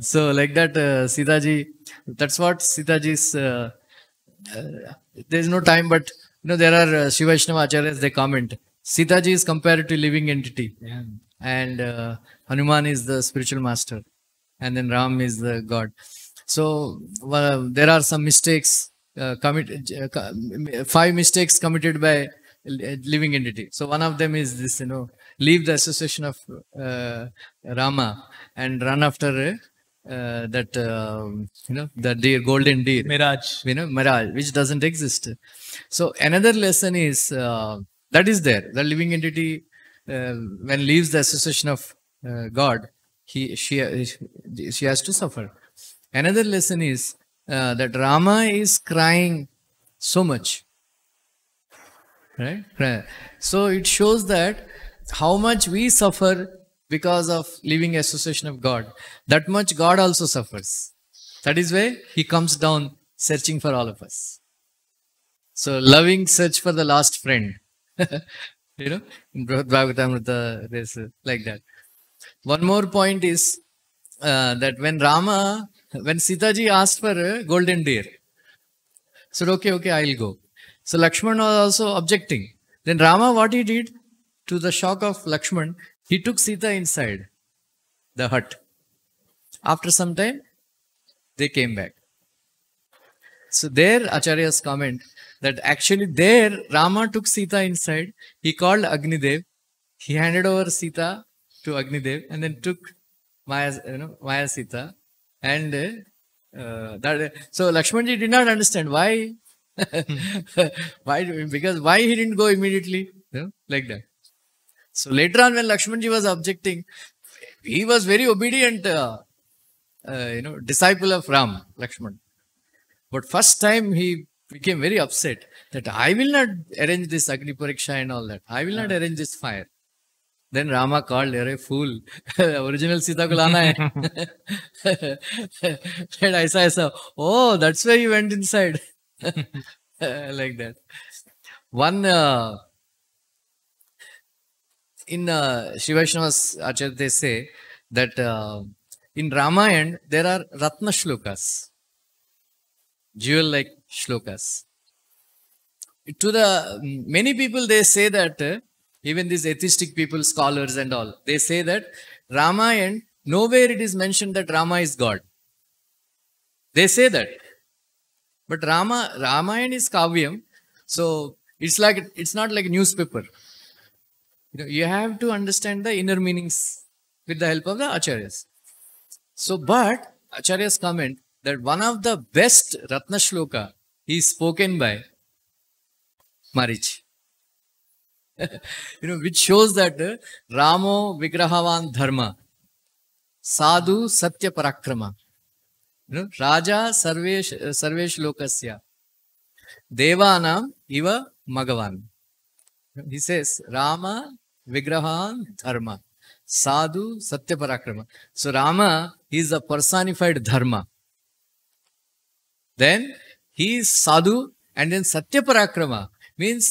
so like that, uh, Sitaji, that's what Sitaji's, uh, uh, there's no time, but you know, there are uh, Shiva Acharyas, they comment. Sitaji is compared to living entity. Yeah. And uh, Hanuman is the spiritual master. And then Ram is the god. So well, there are some mistakes uh, uh, five mistakes committed by uh, living entity. So one of them is this, you know, leave the association of uh, Rama and run after uh, that uh, you know that deer golden deer mirage you know mirage which doesn't exist so another lesson is uh, that is there the living entity uh, when leaves the association of uh, god he she uh, she has to suffer another lesson is that rama is crying so much right so it shows that how much we suffer because of living association of God. That much God also suffers. That is why he comes down searching for all of us. So loving search for the lost friend. you know, in Bhagavatamrita, there's like that. One more point is uh, that when Rama, when Sitaji asked for a golden deer, said, okay, okay, I'll go. So Lakshman was also objecting. Then Rama, what he did, to the shock of Lakshman, he took Sita inside the hut. After some time, they came back. So there Acharya's comment that actually there Rama took Sita inside. He called Agnidev. He handed over Sita to Agnidev and then took Maya, you know, Maya Sita. And uh, that, so Lakshmanji did not understand why, why, because why he didn't go immediately, you know, like that. So later on, when Lakshmanji was objecting, he was very obedient, uh, uh, you know, disciple of Ram, Lakshman. But first time he became very upset that I will not arrange this Agni Pariksha and all that. I will not ah. arrange this fire. Then Rama called, Are fool, original Sita ko lana "I and I saw, oh, that's why you went inside. like that. One uh, in uh, Shivaishnava's Acharya, they say that uh, in Ramayana, there are Ratna shlokas, jewel like shlokas. To the mm, many people, they say that uh, even these atheistic people, scholars and all, they say that Ramayana, nowhere it is mentioned that Rama is God. They say that. But Rama, Ramayana is Kavyam, so it's like it's not like a newspaper. You, know, you have to understand the inner meanings with the help of the acharyas. So, but acharya's comment that one of the best Ratna Shloka is spoken by Marich. you know, which shows that uh, Ramo Vigrahavan Dharma, Sadhu Satya Parakrama, you know, Raja Sarvesh, uh, Sarvesh Lokasya, Devanam Iva Magavan. He says, Rama విగ్రహాన్ ధర్మ సాధు సత్య పరాక్రమ so Rama he's a personified dharma then he sadhu and then satya parakrama means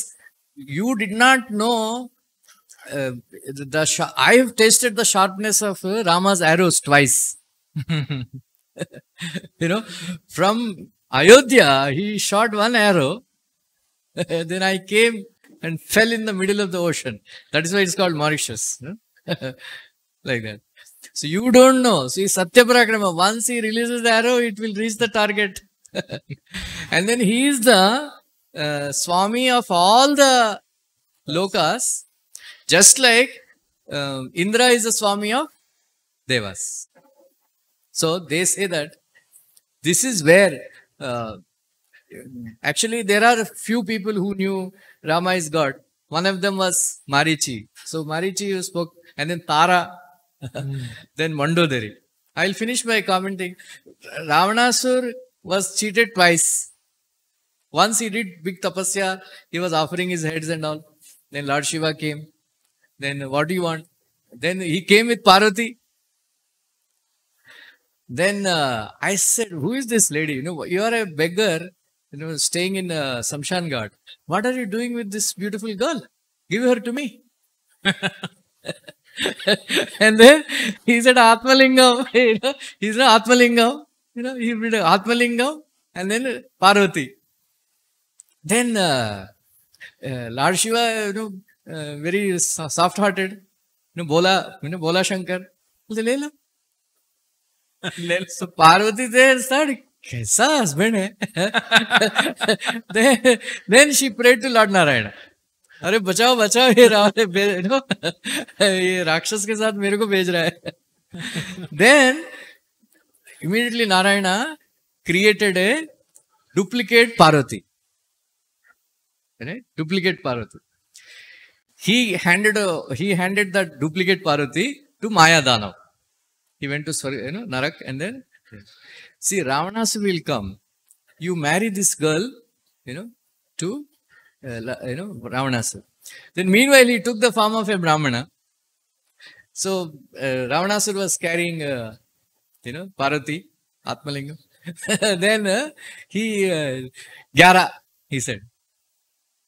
you do not know the I హ్ tasted the sharpness of Rama's arrows twice you know from Ayodhya he shot one arrow then I came and fell in the middle of the ocean. That is why it's called Mauritius. Hmm? like that. So you don't know. See, Satyaprakrama, once he releases the arrow, it will reach the target. and then he is the uh, Swami of all the lokas, just like um, Indra is the Swami of Devas. So they say that this is where, uh, actually, there are few people who knew Rama is God. One of them was Marichi. So Marichi you spoke, and then Tara, mm. then Mandodari. I'll finish by commenting. Ravanasur was cheated twice. Once he did big tapasya, he was offering his heads and all. Then Lord Shiva came. Then what do you want? Then he came with Parvati. Then uh, I said, who is this lady? You know, you are a beggar you know, staying in uh, Samshan Ghat. What are you doing with this beautiful girl? Give her to me. and then he said, Atmalingam. you he said, Atmalingam. You know, he read Atmalingam and then uh, Parvati. Then uh, uh, Lord Shiva, you know, uh, very soft hearted, you know, Bola, you know, Bola Shankar. ले said, ले लो So Parvati there, सर कैसा हस्बैंड है then she prayed to lord Narayana अरे बचाओ बचाओ ये रावण नो ये राक्षस के साथ मेरे को भेज रहा है then immediately Narayana created a duplicate Parvati duplicate Parvati he handed a, he handed that duplicate Parvati to Maya Danav. He went to you know Narak and then See, Ravanasa will come. You marry this girl, you know, to, uh, you know, Ravanasa. Then meanwhile, he took the form of a Brahmana. So, uh, Ravanasur was carrying, uh, you know, Parati, Atmalingam. then uh, he, uh, Gyara, he said,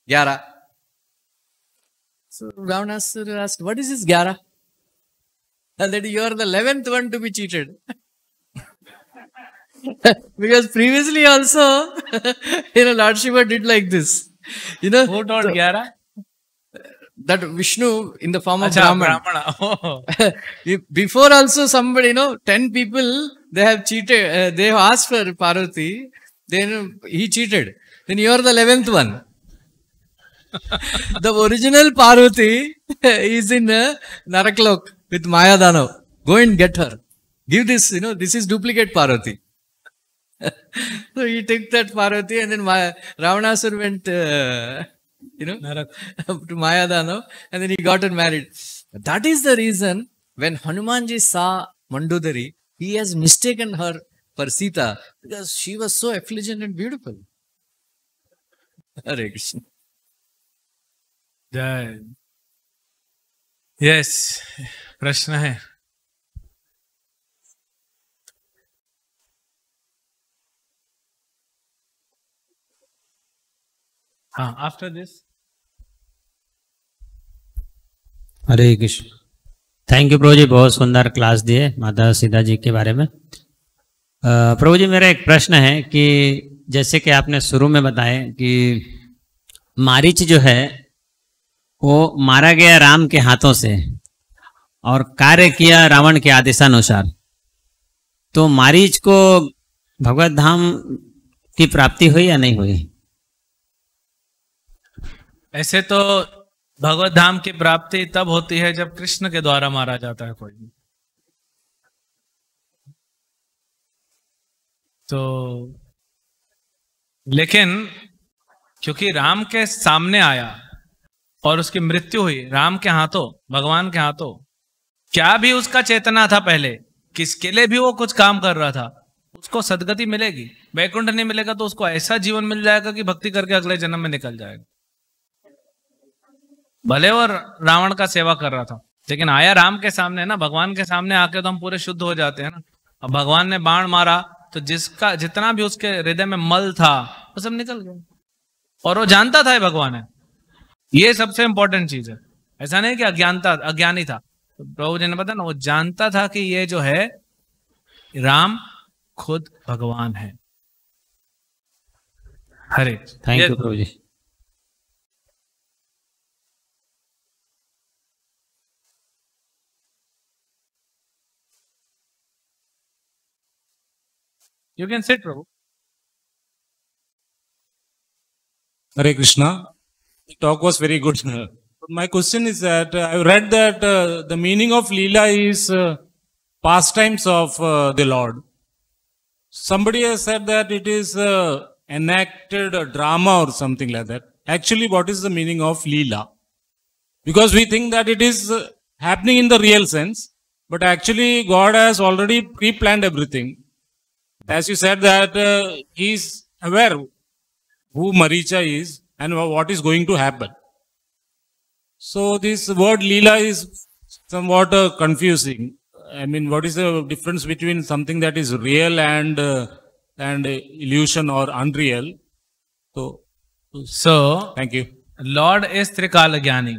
Gyara. So, Ravanasur asked, what is this Gyara? And that you are the 11th one to be cheated. because previously also, you know, Lord Shiva did like this. You know, who told Gyara? That Vishnu in the form of Achha, Brahman. Brahmana. Oh. Before also somebody, you know, 10 people, they have cheated. Uh, they have asked for Parvati. Then he cheated. Then you are the 11th one. the original Parvati is in uh, Naraklok with Maya Dano. Go and get her. Give this, you know, this is duplicate Parvati. so he took that Parvati, and then Maya, Ravanasur went, uh, you know, to Mayadanav, and then he got her married. That is the reason when Hanumanji saw Mandodari, he has mistaken her for Sita because she was so affligent and beautiful. Hare Krishna. Yes, Prashna hai. हाँ after this Hare Krishna thank you prabhu ji बहुत सुंदर क्लास दिए माता सीता जी के बारे में प्रभु जी मेरा एक प्रश्न है कि जैसे कि आपने शुरू में बताए कि मारिच जो है वो मारा गया राम के हाथों से और कार्य किया रावण के आदेशानुसार तो मारिच को भगवत धाम की प्राप्ति हुई या नहीं हुई ऐसे तो भगवत धाम की प्राप्ति तब होती है जब कृष्ण के द्वारा मारा जाता है कोई तो लेकिन क्योंकि राम के सामने आया और उसकी मृत्यु हुई राम के हाथों भगवान के हाथों क्या भी उसका चेतना था पहले किसके लिए भी वो कुछ काम कर रहा था उसको सदगति मिलेगी वैकुंठ नहीं मिलेगा तो उसको ऐसा जीवन मिल जाएगा कि भक्ति करके अगले जन्म में निकल जाएगा भले और रावण का सेवा कर रहा था लेकिन आया राम के सामने ना भगवान के सामने आके तो हम पूरे शुद्ध हो जाते हैं ना अब भगवान ने बाण मारा तो जिसका जितना भी उसके हृदय में मल था वो सब निकल गया और वो जानता था भगवान है ये सबसे इंपॉर्टेंट चीज है ऐसा नहीं कि अज्ञानता अज्ञानी था तो प्रभु जी ने पता ना वो जानता था कि ये जो है राम खुद भगवान है Hare thank you prabhu ji You can sit, Prabhu. Hare Krishna. The talk was very good. But my question is that uh, I read that uh, the meaning of Leela is uh, pastimes of uh, the Lord. Somebody has said that it is uh, enacted uh, drama or something like that. Actually, what is the meaning of Leela? Because we think that it is happening in the real sense, but actually, God has already pre planned everything as you said that uh, he's aware who Maricha is and what is going to happen. So this word lila is somewhat uh, confusing. I mean, what is the difference between something that is real and uh, and illusion or unreal? So, so thank you. Lord is Trikalagyani.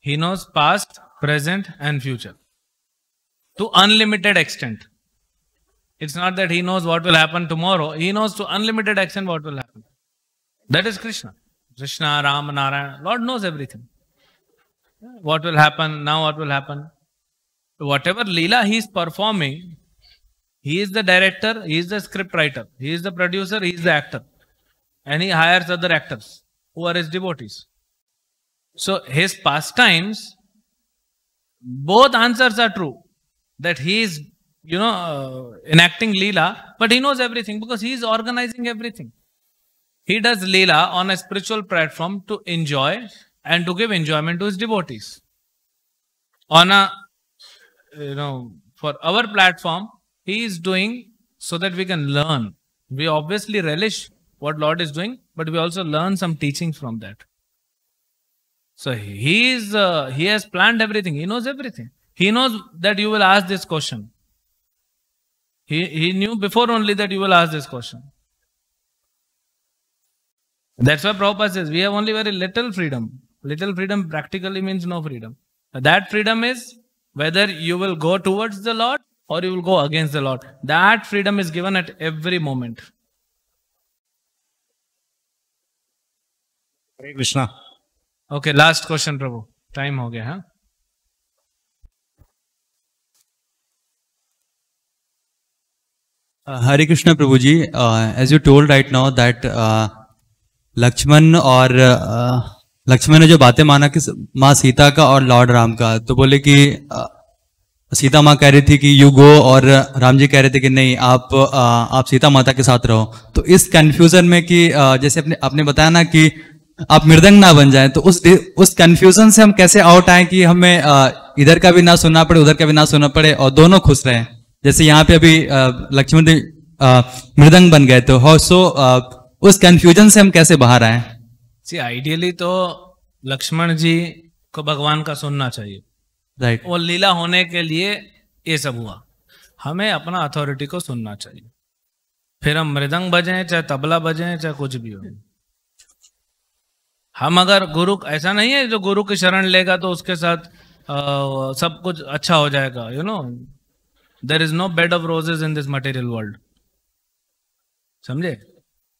He knows past, present, and future to unlimited extent. It's not that he knows what will happen tomorrow. He knows to unlimited extent what will happen. That is Krishna. Krishna, Ram, Narayana. Lord knows everything. What will happen, now what will happen. Whatever lila he is performing, he is the director, he is the script writer, he is the producer, he is the actor. And he hires other actors who are his devotees. So his pastimes, both answers are true. That he is you know, uh, enacting Leela, but he knows everything because he is organizing everything. He does Leela on a spiritual platform to enjoy and to give enjoyment to his devotees. On a, you know, for our platform, he is doing so that we can learn. We obviously relish what Lord is doing, but we also learn some teachings from that. So he is, uh, he has planned everything. He knows everything. He knows that you will ask this question. He, he knew before only that you will ask this question. That's why Prabhupada says we have only very little freedom. Little freedom practically means no freedom. That freedom is whether you will go towards the Lord or you will go against the Lord. That freedom is given at every moment. Hare Krishna. Okay, last question, Prabhu. Time ho gaya, huh? Hare Krishna prabhu ji as you told right now that Lakshman और uh, लक्ष्मण ने जो बातें माना कि माँ सीता का और लॉर्ड राम का तो बोले कि uh, सीता माँ कह रही थी कि यू गो और राम जी कह रहे थे कि नहीं आप uh, आप सीता माता के साथ रहो तो इस कन्फ्यूजन में कि uh, जैसे अपने आपने बताया ना कि आप मृदंग ना बन जाए तो उस उस कन्फ्यूजन से हम कैसे आउट आए कि हमें uh, इधर का भी ना सुनना पड़े उधर का भी ना सुनना पड़े और दोनों खुश रहें जैसे यहाँ पे अभी लक्ष्मण मृदंग बन गए तो हाउ सो उस कंफ्यूजन से हम कैसे बाहर आए सी आइडियली तो लक्ष्मण जी को भगवान का सुनना चाहिए राइट right. और लीला होने के लिए ये सब हुआ हमें अपना अथॉरिटी को सुनना चाहिए फिर हम मृदंग बजे चाहे तबला बजे चाहे कुछ भी हो हम अगर गुरु ऐसा नहीं है जो गुरु की शरण लेगा तो उसके साथ आ, सब कुछ अच्छा हो जाएगा you you know know? There is no bed of roses in this material world समझे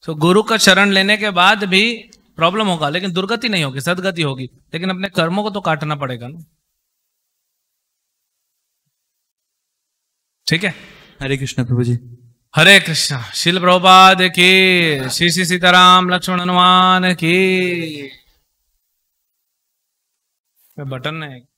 सो गुरु का शरण लेने के बाद भी प्रॉब्लम होगा लेकिन दुर्गति नहीं होगी सदगति होगी लेकिन अपने कर्मों को तो काटना पड़ेगा ना ठीक है हरे कृष्ण प्रभु जी हरे कृष्ण शिल प्रभुपाद की श्री श्री सीताराम लक्ष्मण हनुमान की बटन है